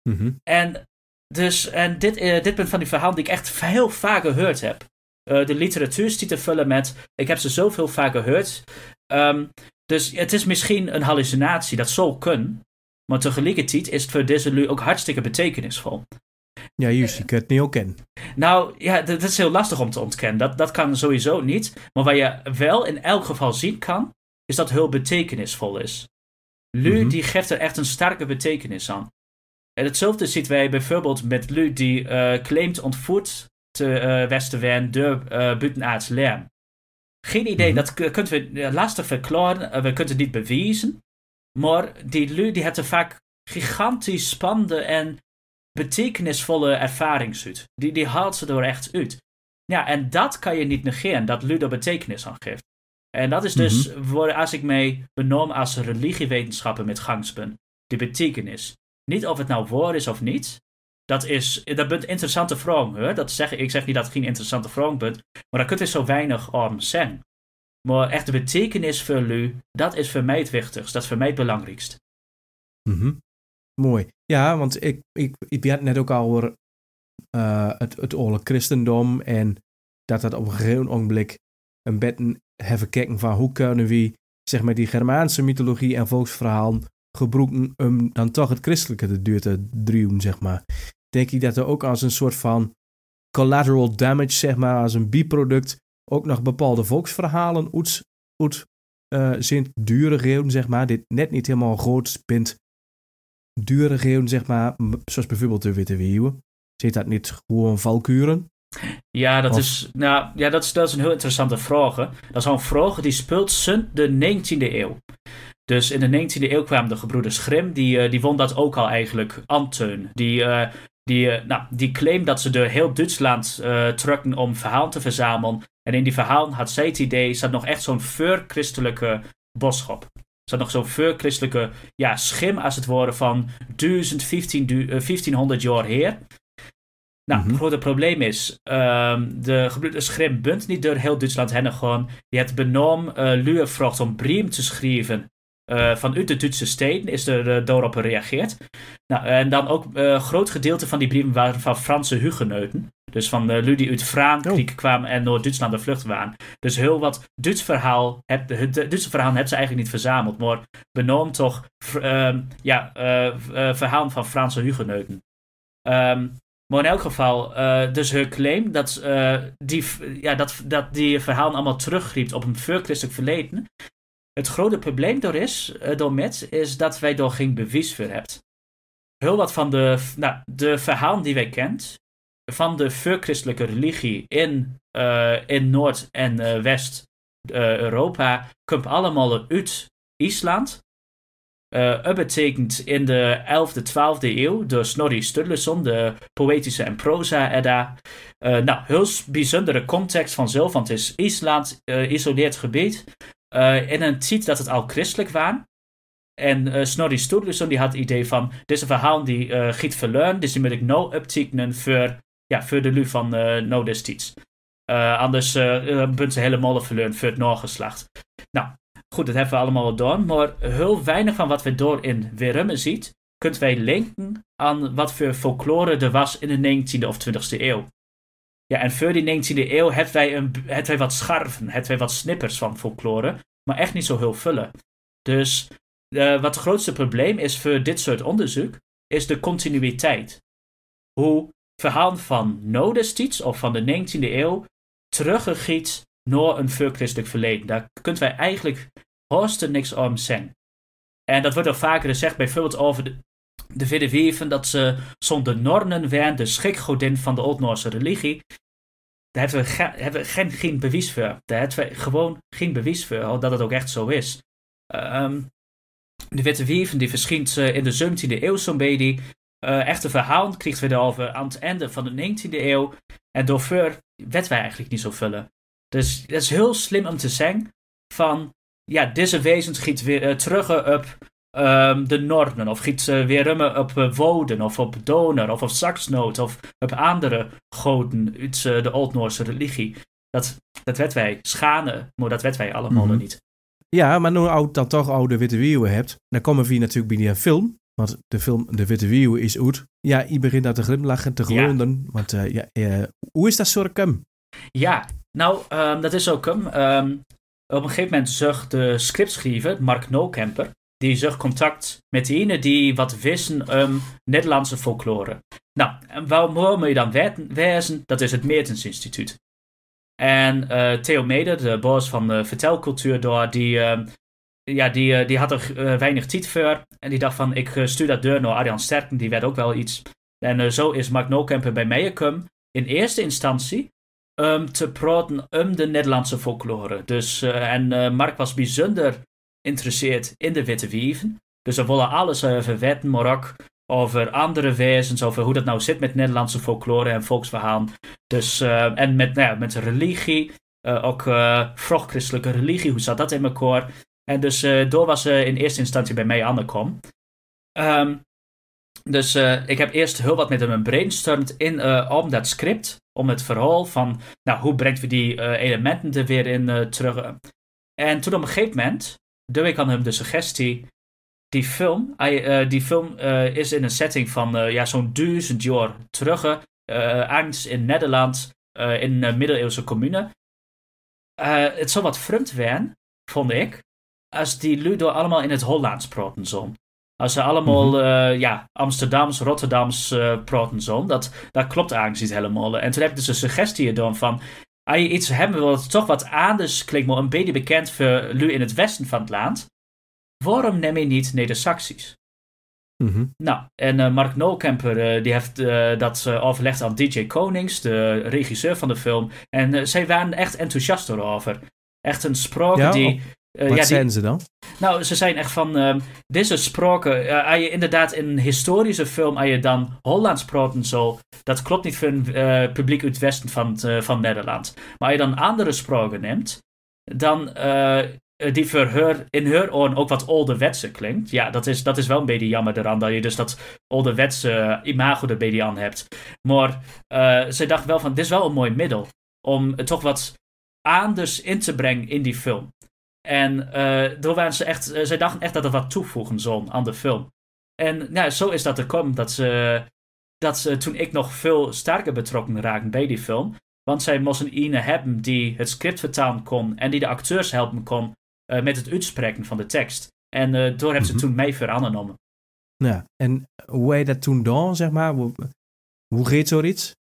Mhm. En, dus, en dit, dit punt van die verhaal die ik echt heel vaak gehoord heb. de literatuur ziet te vullen met, ik heb ze zoveel vaak gehoord. Ehm, dus het is misschien een hallucinatie, dat zou kunnen. Maar tegelijkertijd is het voor deze lui ook hartstikke betekenisvol. Ja, juist, ik kunt het niet ontkennen. Nou, ja, dat, is heel lastig om te ontkennen. Dat, dat kan sowieso niet. Maar wat je wel in elk geval zien kan, is dat heel betekenisvol is. Lu mhm. die geeft er echt een sterke betekenis aan. En hetzelfde ziet wij bijvoorbeeld met Lu die eh, claimt ontvoerd te uh, eh, de door uh, Geen idee, mhm. dat kunnen we lastig verklaren. we kunnen het niet bewijzen. Maar die lui die hebben vaak gigantisch spannende en betekenisvolle ervaringsuit. uit. Die, die haalt ze er echt uit. Ja, en dat kan je niet negeren, dat Ludo betekenis aan geeft. En dat is dus mm als ik mij benoem als religiewetenschappen met gangspunt, die betekenis. Niet of het nou woord is of niet. Dat is, dat bent interessante vraag, hoor. Dat zeg, ik zeg niet dat geen interessante vraag bent, maar dat kunt u zo weinig om zeggen. Maar echt de betekenis voor lu, dat is voor mij het wichtigst. Dat is voor mij het belangrijkst. Mm Mooi. Ja, want ik, ik, ik had net ook al over eh, het, het oude christendom en dat dat op een gegeven ogenblik een betten hebben kijken van hoe kunnen we zeg maar die Germaanse mythologie en volksverhalen gebruiken om dan toch het christelijke te duur te duwen, zeg maar. Denk ik dat er ook als een soort van collateral damage, zeg maar, als een biproduct ook nog bepaalde volksverhalen uit, uit zijn dure reden, zeg maar, dit net niet helemaal groot bent. Dure reden, zeg maar, zoals bijvoorbeeld de Witte Weeuwen. Zit dat niet gewoon valkuren? Ja, dat, is, nou, ja dat, is, dat is een heel interessante vraag. Dat is een vraag die speelt sinds de 19e eeuw. Dus in de 19e eeuw kwamen de gebroeders Grim, die, eh, die won dat ook al eigenlijk, Anteun. Die, uh, die, eh, nou, die dat ze door heel Duitsland uh, trokken om verhaal te verzamelen en in die verhalen had zij het idee, zat nog echt zo'n verchristelijke boschop, Zat nog zo'n verchristelijke ja, schim, als het ware, van 1000, 1500 eh, jaar heer. Nou, het mhm. grote probleem is, um, de gebloede schrim bunt niet door heel Duitsland heen gewoon. Die hebt benoem uh, eh, vroeg om briem te schrijven uh, eh, vanuit de Duitse steden is er uh, daarop gereageerd. Nou, en dan ook een groot gedeelte van die brieven waren van Franse hugenoten. Dus van de Ludi uit Vraankriek oh. kwamen en Noord-Duitsland de vlucht waren. Dus heel wat Duits verhaal, heb, het Duitse verhaal hebben ze eigenlijk niet verzameld. Maar benoemd toch ehm, ja, uh, van Franse hugenoten. Ehm, maar in elk geval, eh, dus hun claim dat, die, ja, dat, dat die verhaal allemaal teruggriep op een voorchristelijk verleden. Het grote probleem door, is, door met is dat wij door geen bewijs voor hebben. Heel wat van de, nou, de verhalen die wij kent, van de christelijke religie in, eh, in Noord- en eh, West-Europa eh, komt allemaal uit IJsland. Uh, dat betekent in de 11e, 12e eeuw door Snorri Sturluson, de poëtische en proza edda. nou, heel bijzondere context vanzelf, want het is IJsland, uh, isoleerd gebied. en een ziet dat het al christelijk waren. En Snorri Sturluson die had het idee van, dit is een verhaal die giet verleun, dus die moet ik nou optekenen voor ja, voor de lu van uh, nou Uh, anders uh, eh, bent ze helemaal verleund voor het Noorgeslacht. Nou, goed, dat hebben we allemaal wel door. Maar heel weinig van wat we door in Werummen ziet, kunt wij linken aan wat voor folklore er was in de 19e of 20e eeuw. Ja, en voor die 19e eeuw hebben wij, een, wij wat scharven, hebben wij wat snippers van folklore, maar echt niet zo heel vullen. Dus wat het grootste probleem is voor dit soort onderzoek, is de continuïteit. Hoe verhaal van nodestiets of van de 19e eeuw teruggegiet naar een voorchristelijk verleden. Daar kunnen wij eigenlijk hoorst niks om zijn. En dat wordt ook vaker gezegd, bijvoorbeeld over de, de dat ze zonder Nornen waren, de schikgodin van de Old-Noorse religie. Daar hebben we, geen, geen, bewijs voor. Daar hebben we gewoon geen bewijs voor dat het ook echt zo is. Ehm, de Witte Wieven die verschijnt eh, in de 17e eeuw zo'n beetje uh, echte verhaal kreeg we erover aan het einde van de 19e eeuw. En door Ver werd wij eigenlijk niet zo vullen. Dus dat is heel slim om te zeggen van, ja, deze wezens giet weer eh, terug eh, op ehm, de Norden. Of giet uh, weer rummen op Woden, of op Donor, of op Saxnoot, of op andere goden uit de Old-Noorse religie. Dat, dat werd wij schanen, maar dat weten wij allemaal mm niet. Ja, maar nu oud dan toch oude witte wieuwe hebt, dan komen we hier natuurlijk binnen een film. Want de film De Witte Wieuw is uit. Ja, begin daar te glimlachen, te gronden. Want eh, ja, eh, hoe is dat soort kum? Ja, nou, ehm, dat is ook kum. Ehm, op een gegeven moment zag de scriptschrijver, Mark Nokemper, die zag contact met diegene die wat wisten um, Nederlandse folklore. Nou, en waarom je dan wijzen? Dat is het Meertens Instituut. En eh, Theo Meder, de boos van de vertelcultuur door, die ehm, ja, die, eh, die had er eh, weinig tijd voor. En die dacht van, ik eh, stuur dat deur naar Arjan Sterken, die werd ook wel iets. En zo is Mark Nolkemper bij mij gekomen, in eerste instantie, um, te praten om de Nederlandse folklore. Dus, en Mark was bijzonder geïnteresseerd in de witte wieven. Dus ze willen alles over wetten, maar over andere wezens, over hoe dat nou zit met Nederlandse folklore en volksverhalen. Dus, en met, nou met religie, ook uh, vroeg religie, hoe zat dat in elkaar? En dus eh, door was ze eh, in eerste instantie bij mij aan de kom. Ehm, dus eh, ik heb eerst heel wat met hem brainstormd in, om dat script, om het verhaal van, nou, hoe brengen we die elementen er weer in terug. En toen op een gegeven moment doe ik aan hem de suggestie, die film, die film is in een setting van ja, zo'n duizend jaar terug, angst in Nederland, in een middeleeuwse commune. het zal wat vreemd zijn, vond ik, als die door allemaal in het Hollands praten zon. Als ze allemaal mhm. eh, ja, Amsterdams, Rotterdams uh, praten zon. Dat, dat klopt eigenlijk niet helemaal. En toen heb ik dus een suggestie gedaan van... Als je iets hebben wat toch wat anders klinkt, maar een beetje bekend voor lu in het westen van het land... Waarom neem je niet Neder-Saxisch? Mm Nou, en eh, Mark Nolkemper die heeft uh, dat overlegd aan DJ Konings, de regisseur van de film. En zij waren echt enthousiast erover. Echt een sprook die, eh, wat ja, zijn ze dan? Nou, ze zijn echt van. Ehm, dit deze een Uh, als je inderdaad in een historische film. als je dan Hollands en zo. dat klopt niet voor een eh, publiek uit het westen van, van Nederland. Maar als je dan andere sproken neemt. dan. die voor haar, in haar oren ook wat ouderwetse klinkt. Ja, dat is, dat is wel een beetje jammer eraan. dat je dus dat ouderwetse imago er beetje aan hebt. Maar ze dacht wel van. dit is wel een mooi middel. om toch wat anders in te brengen in die film. En eh, door waren ze echt, eh, zij dachten echt dat er wat toevoegen zou aan de film. En ja, zo is dat gekomen dat ze, dat ze toen ik nog veel sterker betrokken raakte bij die film. Want zij moesten ine hebben die het script vertalen kon en die de acteurs helpen kon eh, met het uitspreken van de tekst. En uh, door hebben ze mhm. toen mij veranderd. Ja, en hoe heet dat toen dan, zeg maar? Hoe, hoe zoiets?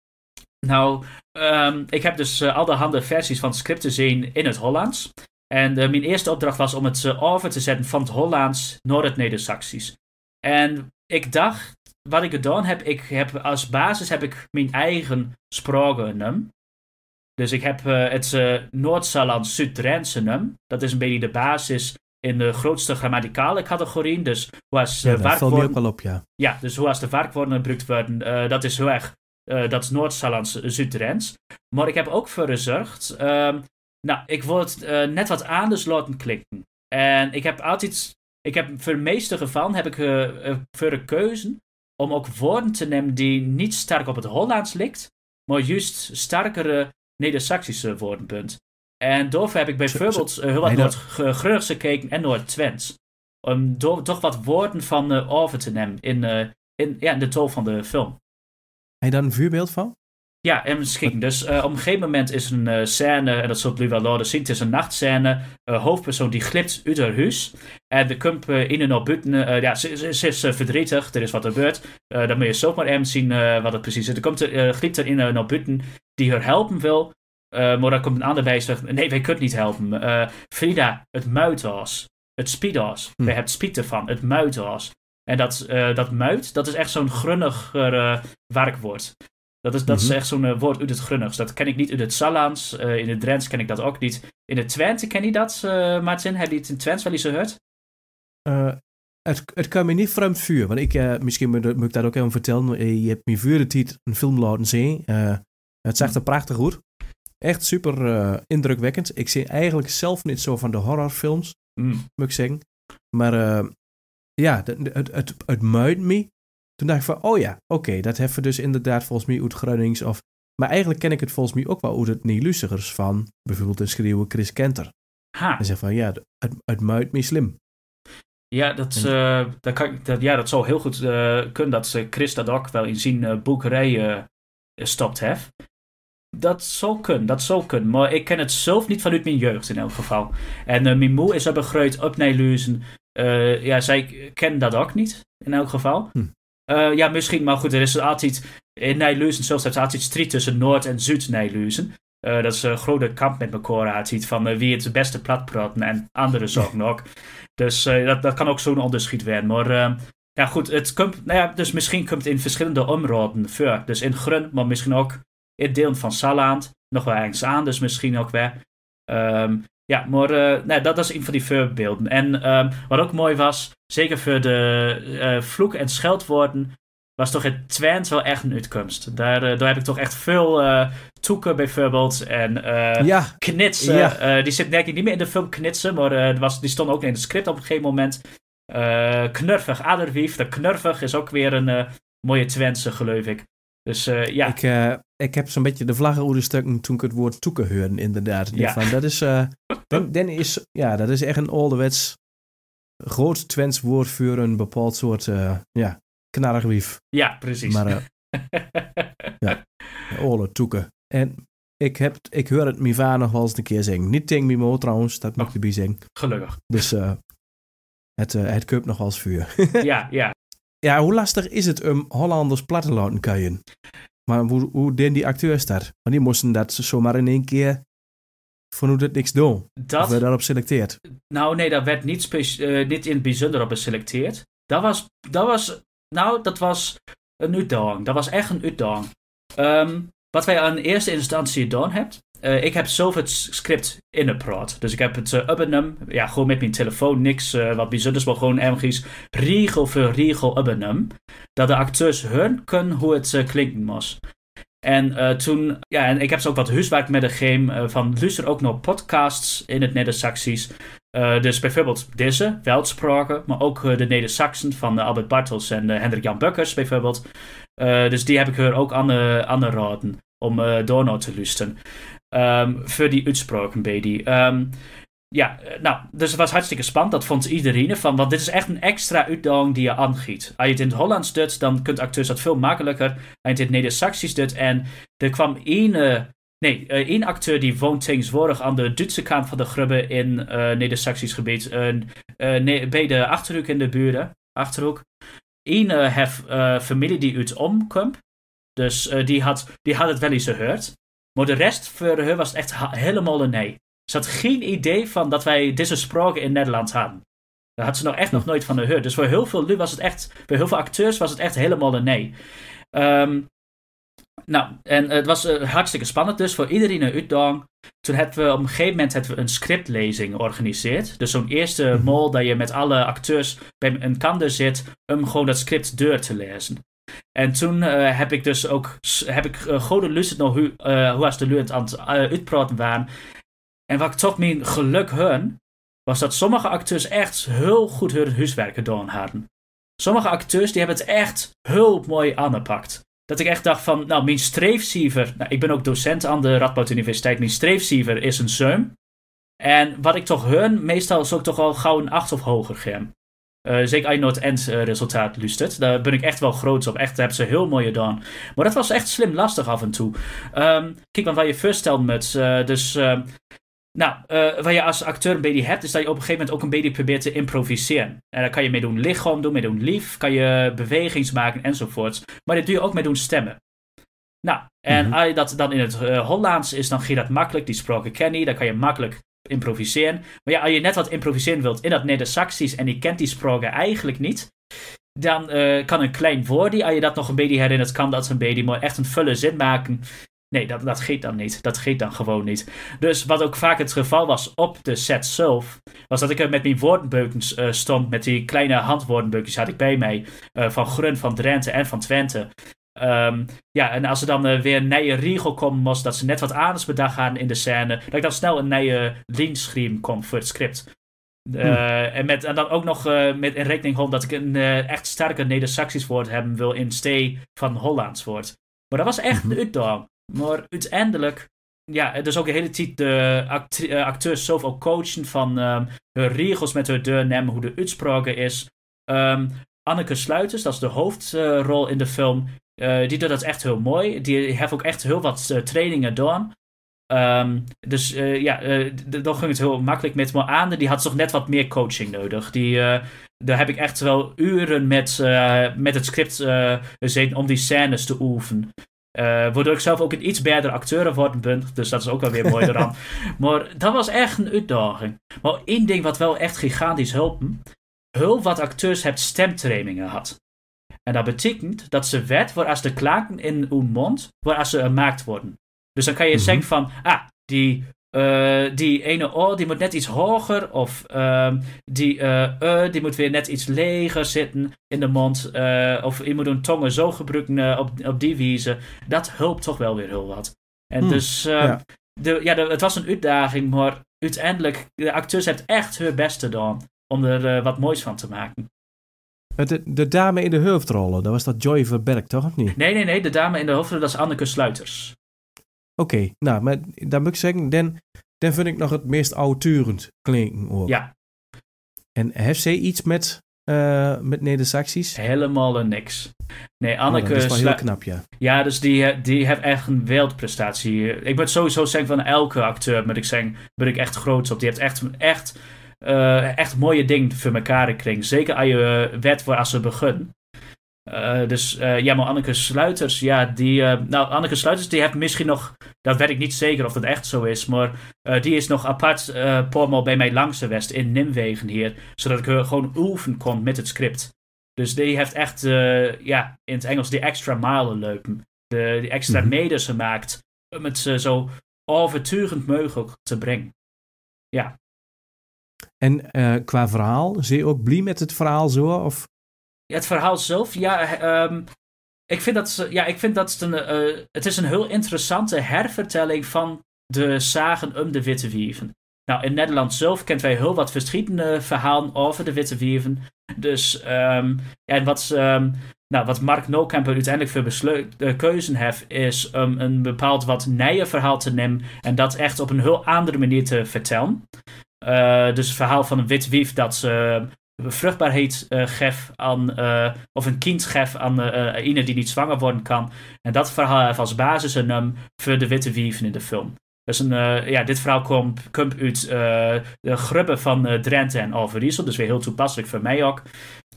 Nou, ehm, ik heb dus uh, alle versies van het script zien in het Hollands. En eh, mijn eerste opdracht was om het eh, over te zetten van het Hollands naar het Neder-Saxisch. En ik dacht, wat ik gedaan heb, ik heb als basis heb ik mijn eigen sprogenum. Dus ik heb eh, het uh, noord salland zuid num. Dat is een beetje de basis in de grootste grammaticale categorieën. Dus hoe als de ja, valt ook op, ja. Ja, dus hoe als de varkwoorden gebruikt worden, dat is heel erg, dat is Noord-Salands Zuid-Drents. Maar ik heb ook voor gezorgd ehm, nou, ik word eh, net wat aan de dus sloten klikken. En ik heb altijd, ik heb voor de meeste gevallen, heb ik uh, voor de keuze om ook woorden te nemen die niet sterk op het Hollands ligt, maar juist sterkere Neder-Saxische woordenpunt. En daarvoor heb ik bijvoorbeeld heel wat Noord-Grunigse gekeken en Noord-Twents. Om toch wat woorden van over te nemen in, in, ja, in de tol van de film. Heb je daar een voorbeeld van? Ja, en misschien. Dus uh, op een gegeven moment is een uh, scène, en dat zult u wel laten zien, het is een nachtscène. Een hoofdpersoon die glipt uit haar huis. En de kump eh, in en op buiten, ja, ze, is verdrietig, er is wat gebeurd. dan moet je zomaar maar zien wat het precies is. Er komt er, glipt er in en op buiten die haar helpen wil. maar dan komt een ander bij nee, wij kunnen niet helpen. Frida, het muitas. Het spiedas. Hm. Wij hebben spied ervan. Het muitas. En dat, uh, dat muit, dat is echt zo'n grunniger werkwoord. Dat is, dat is mhm. echt zo'n eh, woord uit het Grunnigs. Dat ken ik niet uit het Sallands. Eh, in het Drents ken ik dat ook niet. In het Twente ken je dat, eh, Maarten? Heb je het in Twente wel eens gehoord? Het, het kan me niet vreemd vuur. Want ik, misschien moet, ik dat ook even vertellen. Je hebt mijn vuur de een film laten zien. het zag er prachtig goed. Echt super indrukwekkend. Ik zie eigenlijk zelf niet zo van de horrorfilms, mm. moet ik zeggen. Maar ja, het, het, het, het muidt me toen dacht ik van, oh ja, oké, dat hebben we dus inderdaad volgens mij uit Grunnings. of... Maar eigenlijk ken ik het volgens mij ook wel uit het Nielusigers van bijvoorbeeld de schreeuwen Chris Kenter. Ha. En zeg van, ja, het, het muit me slim. Ja, dat, eh, dat, kan, dat, ja, dat zou heel goed eh, kunnen dat ze Chris dat ook wel in zijn uh, eh, boekerij heeft. Dat zou kunnen, dat zou kunnen. Maar ik ken het zelf niet vanuit mijn jeugd in elk geval. En mijn is er begreut op Nijluizen. ja, zij ken dat ook niet in elk geval. Hm. Eh, ja, misschien, maar goed, er is altijd in Nijluzen zelfs er altijd strijd tussen Noord- en zuid Nijluzen Uh, eh, dat is een grote kamp met elkaar altijd van uh, wie het beste plat en andere zorg nog. Dus dat, dat kan ook zo'n onderscheid werden. Maar ehm, ja, goed, het komt, nou ja, dus misschien komt het in verschillende omroden voor. Dus in Grun, maar misschien ook in deel van Salland, nog wel ergens aan, dus misschien ook weer. Ehm, ja, maar eh, dat is een van die voorbeelden. En ehm, wat ook mooi was, zeker voor de eh, vloek- en scheldwoorden, was toch het Twent wel echt een uitkomst. Daar, eh, daar heb ik toch echt veel toeken bijvoorbeeld en ja. knitsen. die zit denk ik niet meer in de film knitsen, maar was, die stond ook in het script op een gegeven moment. knurvig, aderwief. De knurvig is ook weer een mooie Twentse, geloof ik. Dus eh, ja. Ik, eh, ik heb zo'n beetje de vlaggen stukken toen ik het woord toeken hoorde, inderdaad. Ja. Van, dat is, eh, (laughs) den, is, ja, dat is echt een ouderwets groot Twents woord voor een bepaald soort, ja, wief. Ja, precies. Maar, (laughs) ja, oorlog toeken. En ik, heb, ik hoor het Miva nog wel eens een keer zingen. Niet ting Mimo trouwens, dat moet oh, je bij zingen. Gelukkig. Dus het, uh, het nog wel eens vuur. ja, ja ja, hoe lastig is het om Hollanders plat te laten Maar hoe, hoe deden die acteurs daar? Want die moesten dat zomaar in één keer vanuit het niks doen. Dat werd daarop selecteerd. Nou nee, daar werd niet, uh, niet in het bijzonder op geselecteerd. Dat was, dat was, nou dat was een uitdaging. Dat was echt een uitdaging. Ehm, wat wij aan eerste instantie gedaan hebben, eh, ik heb zoveel het script in het praat, Dus ik heb het uh, ja, gewoon met mijn telefoon, niks uh, wat bijzonders, maar gewoon ergens regel voor regel uppenum. Dat de acteurs hun kunnen hoe het uh, klinken moest. En toen, ja, en ik heb ze ook wat huiswerk met de game van luister ook nog podcasts in het Neder-Saxisch. dus bijvoorbeeld deze, Weltspraken, maar ook de Neder-Saxen van Albert Bartels en Hendrik-Jan Bukkers bijvoorbeeld. dus die heb ik er ook aan de, aan de raden om uh, door te luisteren. Ehm, voor die uitspraken bij die. Ehm, ja, nou, dus het was hartstikke spannend. Dat vond iedereen van, want dit is echt een extra uitdaging die je aangiet. Als je het in het Hollands doet, dan kunt acteurs dat veel makkelijker. Als je het in het Neder-Saxisch doet. En er kwam één, eh, nee, uh, één acteur die woont tegenwoordig aan de Duitse kant van de Grubbe in uh, Neder-Saxisch gebied. Nee, bij de Achterhoek in de buren. Achterhoek. Eén heeft familie die uit omkomt. Dus die, had, die had het wel eens gehoord. Maar de rest voor hun was echt helemaal een nee. Ze had geen idee van dat wij deze spraken in Nederland hadden. Daar had ze nog echt nog nooit van gehoord. Dus voor heel veel lui was het echt, voor heel veel acteurs was het echt helemaal een nee. Ehm, nou, en het was eh, hartstikke spannend dus voor iedereen een uitdaging. Toen hebben we op een gegeven moment hebben we een scriptlezing georganiseerd. Dus zo'n eerste mhm. mol dat je met alle acteurs bij een kander zit om gewoon dat script door te lezen. En toen eh, heb ik dus ook, heb ik uh, hoe, eh, hoe als de luid aan het uitpraten waren. En wat ik toch mijn geluk hun, was dat sommige acteurs echt heel goed hun huiswerk gedaan hadden. Sommige acteurs die hebben het echt heel mooi aangepakt. Dat ik echt dacht van, nou, mijn streefsiever, nou, ik ben ook docent aan de Radboud Universiteit, mijn streefsiever is een zeum. En wat ik toch hun, meestal zou ik toch al gauw een acht of hoger geven. Uh, zeker Eindhoord nooit uh, resultaat Daar ben ik echt wel groot op. Echt, daar hebben ze heel mooi gedaan. Maar dat was echt slim lastig af en toe. Um, kijk, maar waar je stelt met, uh, dus... Ehm, nou, wat je als acteur een beetje hebt, is dat je op een gegeven moment ook een beetje probeert te improviseren. En daar kan je mee doen lichaam doen, mee doen lief, kan je bewegings maken enzovoorts. Maar dit doe je ook mee doen stemmen. Nou, en mhm. als je dat dan in het Hollands is, dan ging dat makkelijk. Die sproken ken je, dan kan je makkelijk improviseren. Maar ja, als je net wat improviseren wilt in dat Neder-Saxisch en je kent die spraken eigenlijk niet, dan eh, kan een klein woordje, als je dat nog een beetje herinnert, kan dat een beetje maar echt een volle zin maken. Nee, dat, dat geeft dan niet. Dat geet dan gewoon niet. Dus wat ook vaak het geval was op de set zelf, was dat ik met mijn woordenbeukens eh, stond, met die kleine handwoordenbeukjes had ik bij mij, eh, van Grun, van Drenthe en van Twente. Ehm, ja, en als er dan eh, weer een nieuwe regel komt, was dat ze net wat anders bedacht gaan in de scène, dat ik dan snel een nieuwe linscreen kom voor het script. Uh, en, met, en dan ook nog eh, met in rekening houden dat ik een echt sterke Neder-Saxisch woord hebben wil in stee van Hollands woord. Maar dat was echt mhm. een uitdaging. Maar uiteindelijk ja, is ook de hele tijd de acteurs zoveel coachen van ehm, hun regels met hun deur nemen, hoe de uitspraken is. Um, Anneke Sluiters, dat is de hoofdrol in de film, eh, die doet dat echt heel mooi. Die heeft ook echt heel wat eh, trainingen door. Ehm, dus eh, ja, dan ging het heel makkelijk met me aan. Die had toch net wat meer coaching nodig. Die, daar heb ik echt wel uren met, met het script gezeten om die scènes te oefenen. waardoor ik zelf ook een iets beter acteur geworden ben. Dus dat is ook wel weer mooi (laughs) eraan. maar dat was echt een uitdaging. Maar één ding wat wel echt gigantisch helpt. Heel wat acteurs hebt stemtrainingen gehad. En dat betekent dat ze wet voor als de klanken in hun mond, waar als ze gemaakt worden. Dus dan kan je mhm. zeggen van, ah, die, eh, die ene O die moet net iets hoger, of ehm, die uh, E die moet weer net iets leger zitten in de mond, of je moet hun tongen zo gebruiken op, op die wijze. Dat hulpt toch wel weer heel wat. En hmm, dus, ehm, ja. De, ja, het was een uitdaging, maar uiteindelijk, de acteurs hebben echt hun best gedaan om er wat moois van te maken. Eh, de, de, dame in de hoofdrollen, dat was dat Joy Verberg, toch? Of niet? Nee, nee, nee. De dame in de hoofdrollen, dat is Anneke Sluiters. Oké, nou, maar dan moet ik zeggen, dan, dan vind ik nog het meest auturend klinken ook. Ja. En heeft zij iets met, uh, met neder Helemaal niks. Nee, Anneke... Oh, dat is wel heel knap, ja. Ja, dus die, eh, die heeft echt een wereldprestatie. Ik ben sowieso zeggen van elke acteur, moet ik zeggen, ben ik echt groot op. Die heeft echt, echt uh, echt mooie ding voor elkaar kring. Zeker als je eh, wet voor als ze beginnen. Eh, dus uh, ja, maar Anneke Sluiters, ja, die. nou, Anneke Sluiters, die heeft misschien nog. Dat weet ik niet zeker of dat echt zo is. Maar die is nog apart porno bij mij langs de West in Nimwegen hier. Zodat ik gewoon oefen kon met het script. Dus die heeft echt, ja, in het Engels, die extra malen lopen. De, die extra mm -hmm. maakt. Om het zo overtuigend mogelijk te brengen. Ja, en eh, qua verhaal, zie je ook blij met het verhaal zo? Of? het verhaal zelf, ja. Eh, ehm, ik vind dat, ja, ik vind dat het, een, eh, het is een heel interessante hervertelling van de zagen om de Witte Wieven. Nou, in Nederland zelf kent wij heel wat verschillende verhalen over de Witte Wieven. Dus, ehm, en wat, um, nou, wat Mark Nokamper uiteindelijk voor besluit, de keuze heeft, is om een bepaald wat nije verhaal te nemen en dat echt op een heel andere manier te vertellen. Eh, dus het verhaal van een wit wief dat ze vruchtbaarheid uh, eh, gef aan, eh, of een kind gef aan uh, die niet zwanger worden kan. En dat verhaal heeft als basis een num ehm, voor de witte wieven in de film. Dus een, ja, dit verhaal komt, komt uit de grubben van Drenthe en Overijssel, dus weer heel toepasselijk voor mij ook.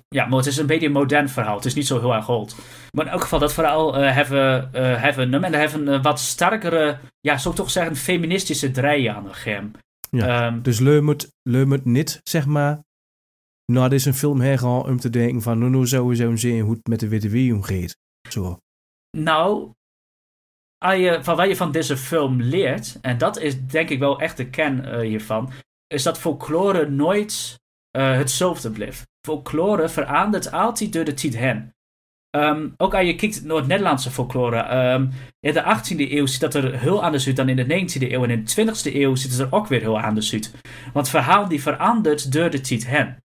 Ja, maar het is een beetje een modern verhaal. Het is niet zo heel erg old. Maar in elk geval, dat verhaal hebben we num En daar hebben een wat sterkere, ja, zou ik toch zeggen, feministische draaien aan de gem. Ja. Ehm, dus Leu moet, niet, zeg maar, naar deze film hergaan om te denken van, nou, nou sowieso een zien hoe het met de witte wie omgeet. Zo. Nou, van wat je van deze film leert, en dat is denk ik wel echt de kern eh, hiervan, is dat folklore nooit eh, hetzelfde blijft. Folklore verandert altijd door de tijd heen. Ehm, ook als je kijkt Noord-Nederlandse folklore. Ehm, in de 18e eeuw zit dat er heel anders uit dan in de 19e eeuw. En in de 20e eeuw zit het er ook weer heel anders uit. Want verhaal die verandert door de tijd hen.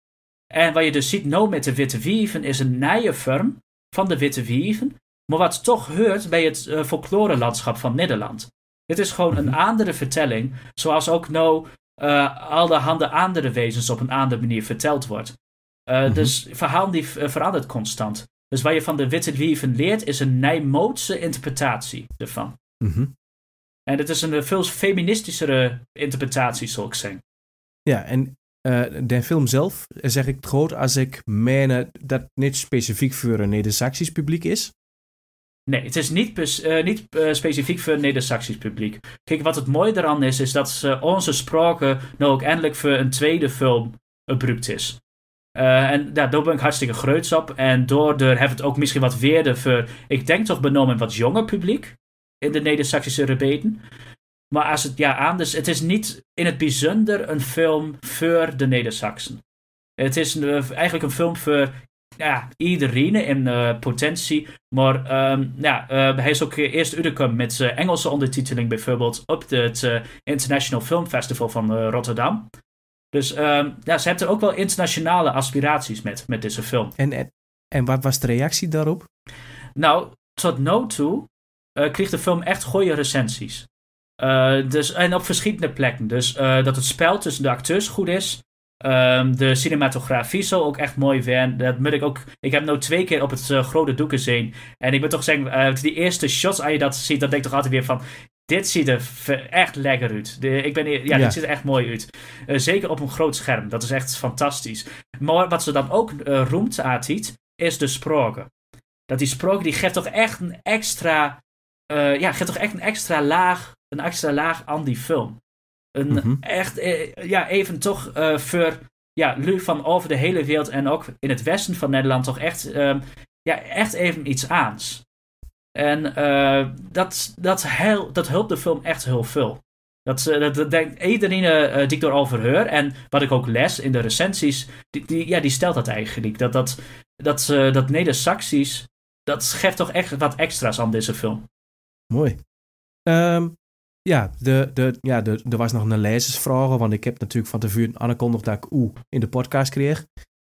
En wat je dus ziet nu met de witte wieven is een nije vorm van de witte wieven. Maar wat toch hoort bij het uh, folklorelandschap van Nederland. Dit is gewoon een andere vertelling. Zoals ook nu uh, eh, al de handen andere wezens op een andere manier verteld wordt. Uh, Dus verhaal die verandert constant. Dus wat je van de witte wieven leert, is een Nijmootse interpretatie ervan. Mhm. En het is een eh, veel feministischere interpretatie, zal ik zeggen. Ja, en eh, de film zelf zeg ik groot als ik meen dat niet specifiek voor een Neder-Saxisch publiek is. Nee, het is niet, eh, niet specifiek voor een Neder-Saxisch publiek. Kijk, wat het mooie eraan is, is dat onze sprake nou ook eindelijk voor een tweede film abrupt is. Eh, en ja, daar ben ik hartstikke groots op. En daardoor heeft het ook misschien wat weerder voor, ik denk toch benomen wat jonger publiek in de Neder-Saxische Rebeten. Maar als het, ja, anders, het is niet in het bijzonder een film voor de Neder-Saxen. Het is eh, eigenlijk een film voor ja, iedereen in eh, potentie. Maar ehm, ja, hij is ook eerst uitgekomen met Engelse ondertiteling bijvoorbeeld op het International Film Festival van Rotterdam. Dus ehm, ja, ze hebben er ook wel internationale aspiraties met, met deze film. En, en, en wat was de reactie daarop? Nou, tot nu toe eh, kreeg de film echt goede recensies. Eh, dus, en op verschillende plekken. Dus eh, dat het spel tussen de acteurs goed is. Ehm, de cinematografie zal ook echt mooi zijn. Dat moet ik ook. Ik heb nu twee keer op het eh, grote doek gezien. En ik moet toch zeggen, uh, die eerste shots, als je dat ziet, dan denk ik toch altijd weer van. Dit ziet er echt lekker uit. De, ik ben, ja, dit ziet er echt mooi uit. Eh, zeker op een groot scherm. Dat is echt fantastisch. Maar wat ze dan ook roemt aan is de sproken. Dat die sproken, die geeft toch echt een extra. ja, geeft toch echt een extra laag. Een extra laag aan die film. Een mhm. echt, eh, ja, even toch eh, voor ja, lu van over de hele wereld en ook in het westen van Nederland toch echt, ehm, ja, echt even iets aans. En eh, dat, dat, heel, dat helpt de film echt heel veel. Dat, ze, dat denkt iedereen uh, die ik erover heur en wat ik ook les in de recensies, die, die, ja, die stelt dat eigenlijk. Dat, dat, dat, uh, dat Neder-Saxisch, dat geeft toch echt wat extra's aan deze film. Mooi. Ehm. Ja, de, de, ja de, er was nog een lezersvraag, want ik heb natuurlijk van tevoren aangekondigd dat ik Oe in de podcast kreeg.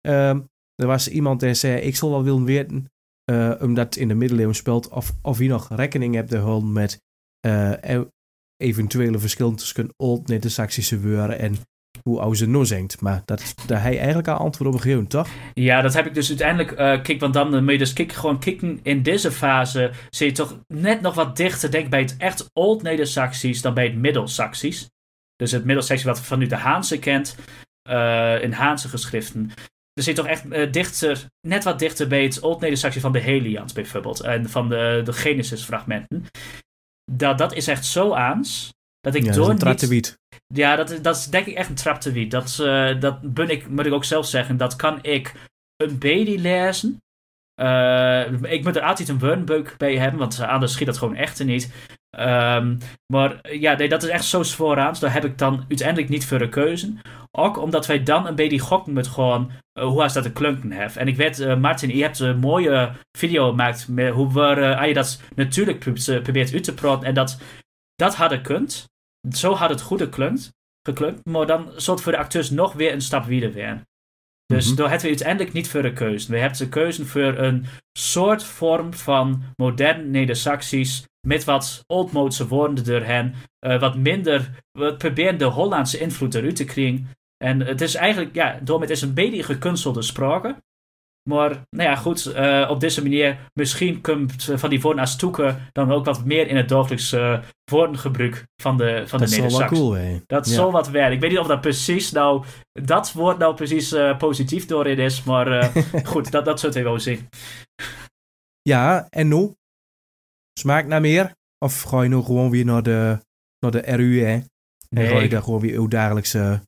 Ehm, er was iemand die zei, ik zal wel willen weten, eh, omdat in de middeleeuwen speelt, of, of je nog rekening hebt gehouden met eh, e-, eventuele verschillen tussen old-Neder-Saxische weuren en hoe Auzenor zingt. Maar dat, daar hij eigenlijk al antwoord op gegeven, toch? Ja, dat heb ik dus uiteindelijk. Uh, eh, kijk, want dan moet dus gewoon kicken in deze fase. Zit je toch net nog wat dichter, denk bij het echt Old Neder-Saxisch dan bij het Middel-Saxisch. Dus het middel wat wat nu de Haanse kent, eh, in Haanse geschriften. Dus zit toch echt eh, dichter, net wat dichter bij het Old Neder-Saxisch van de Helians bijvoorbeeld. En van de, de Genesis-fragmenten. Dat, dat is echt zo aans dat ik ja, dat is niet... Ja, dat, dat is denk ik echt een traptewiet. Dat, eh, dat ben ik, moet ik ook zelf zeggen. Dat kan ik een baby lezen. Eh, ik moet er altijd een burnbeuk bij hebben, want anders schiet dat gewoon echt niet. Ehm, maar ja, nee, dat is echt zo vooraans. Daar heb ik dan uiteindelijk niet voor de keuze. Ook omdat wij dan een baby gokken met gewoon eh, hoe als dat de klunken heeft. En ik weet, uh, Martin, je hebt een mooie video gemaakt met hoe we, ah, je dat natuurlijk probeert uit te praten. En dat, dat ik kunt zo had het goed klunt geklunt maar dan zult voor de acteurs nog weer een stap wieder werden. Dus mm daar hebben we uiteindelijk niet voor de keuze. We hebben de keuze voor een soort vorm van modern Neder-Saxisch met wat oldmodse woorden door hen, eh, wat minder, we proberen de Hollandse invloed eruit te krijgen. En het is eigenlijk, ja, met is een beetje gekunstelde sprake, maar nou ja, goed, eh, op deze manier misschien komt eh, van die woorden als toeken dan ook wat meer in het dagelijkse eh, woordengebruik van de, van dat de Dat is wel cool, hè? Dat ja. zal wat werken. Ik weet niet of dat precies nou, dat woord nou precies positief doorin is, maar (laughs) goed, dat, dat zult u wel zien. Ja, en nu? Smaakt naar meer? Of ga je nu gewoon weer naar de, naar de RU, hè? En ga je daar gewoon weer uw dagelijkse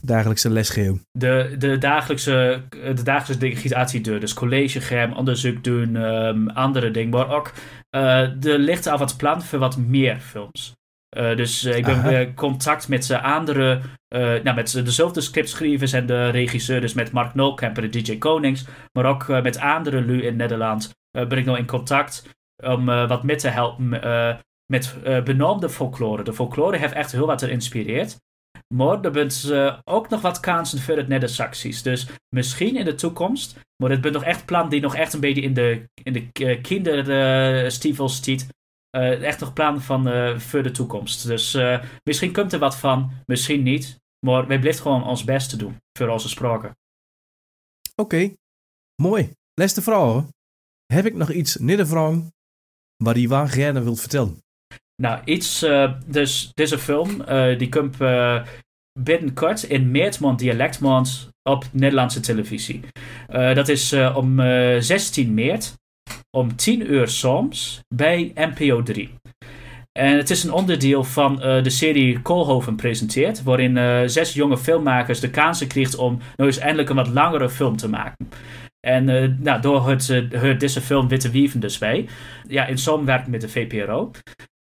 dagelijkse lesgeheel. De, de dagelijkse, de dagelijkse die deur, Dus collegegem, onderzoek doen, ehm, andere dingen. Maar ook uh, eh, er ligt al wat plan voor wat meer films. Eh, dus eh, ik ben in contact met de andere, nou, met dezelfde scriptschrijvers en de regisseurs dus met Mark Nolkamp en DJ Konings, maar ook met andere lu in Nederland, ben ik nou in contact om wat mee te helpen met benoemde folklore. De folklore heeft echt heel wat er inspireerd. Maar er bent eh, ook nog wat kansen voor het Neder-Saxisch. Dus misschien in de toekomst. Maar het bent nog echt plan die nog echt een beetje in de, in de eh, kinderstiefels eh, stiet. echt nog plan van uh, voor de toekomst. Dus misschien komt er wat van, misschien niet. Maar wij blijven gewoon ons best te doen voor onze spraken. Oké, mooi. mooi. de vrouwen. Heb ik nog iets nedervraag waar je waar gerne wilt vertellen? Nou, iets. Eh, dus, dit is een film. Uh, die komt eh, binnenkort in Meertmond Dialectmond op Nederlandse televisie. dat is om 16 maart. Om 10 uur soms. Bij NPO 3. En het is een onderdeel van de serie Koolhoven presenteert, waarin zes jonge filmmakers de kansen krijgt om nou eens eindelijk een wat langere film te maken. En nou, door het, het, deze film Witte Wieven dus bij, ja, in samenwerking met de VPRO.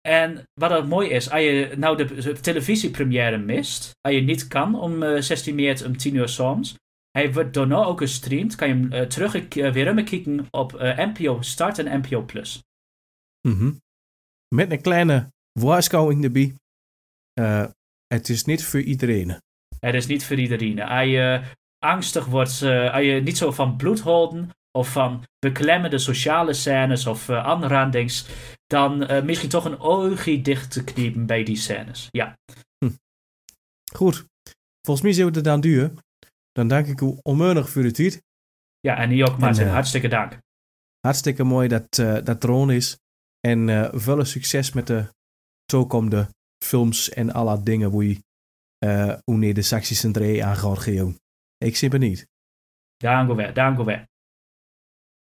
En wat ook mooi is, als je nou de, televisiepremière mist, als je niet kan om 16 eh, maart om 10 uur soms, hij wordt daarna nou ook gestreamd, kan je hem eh, terug uh, weer kijken op NPO Start en NPO Plus. Mhm. Met een kleine waarschuwing erbij. het is niet voor iedereen. Het is niet voor iedereen. Als je angstig wordt, als je niet zo van bloed houden, of van beklemmende sociale scènes of uh, aanrandings dan uh, misschien toch een oogje dicht te kniepen bij die scènes. Ja. Hm. Goed. Volgens mij zullen we het dan duur. Dan dank ik u onmeunig voor de tijd. Ja, en hier ook, maar. hartstikke dank. Hartstikke mooi dat uh, dat drone is. En uh, eh, veel succes met de toekomende films en alle dingen hoe je uh, de Saxische André aan gaat Ik zie het niet. Dank u dank u wel.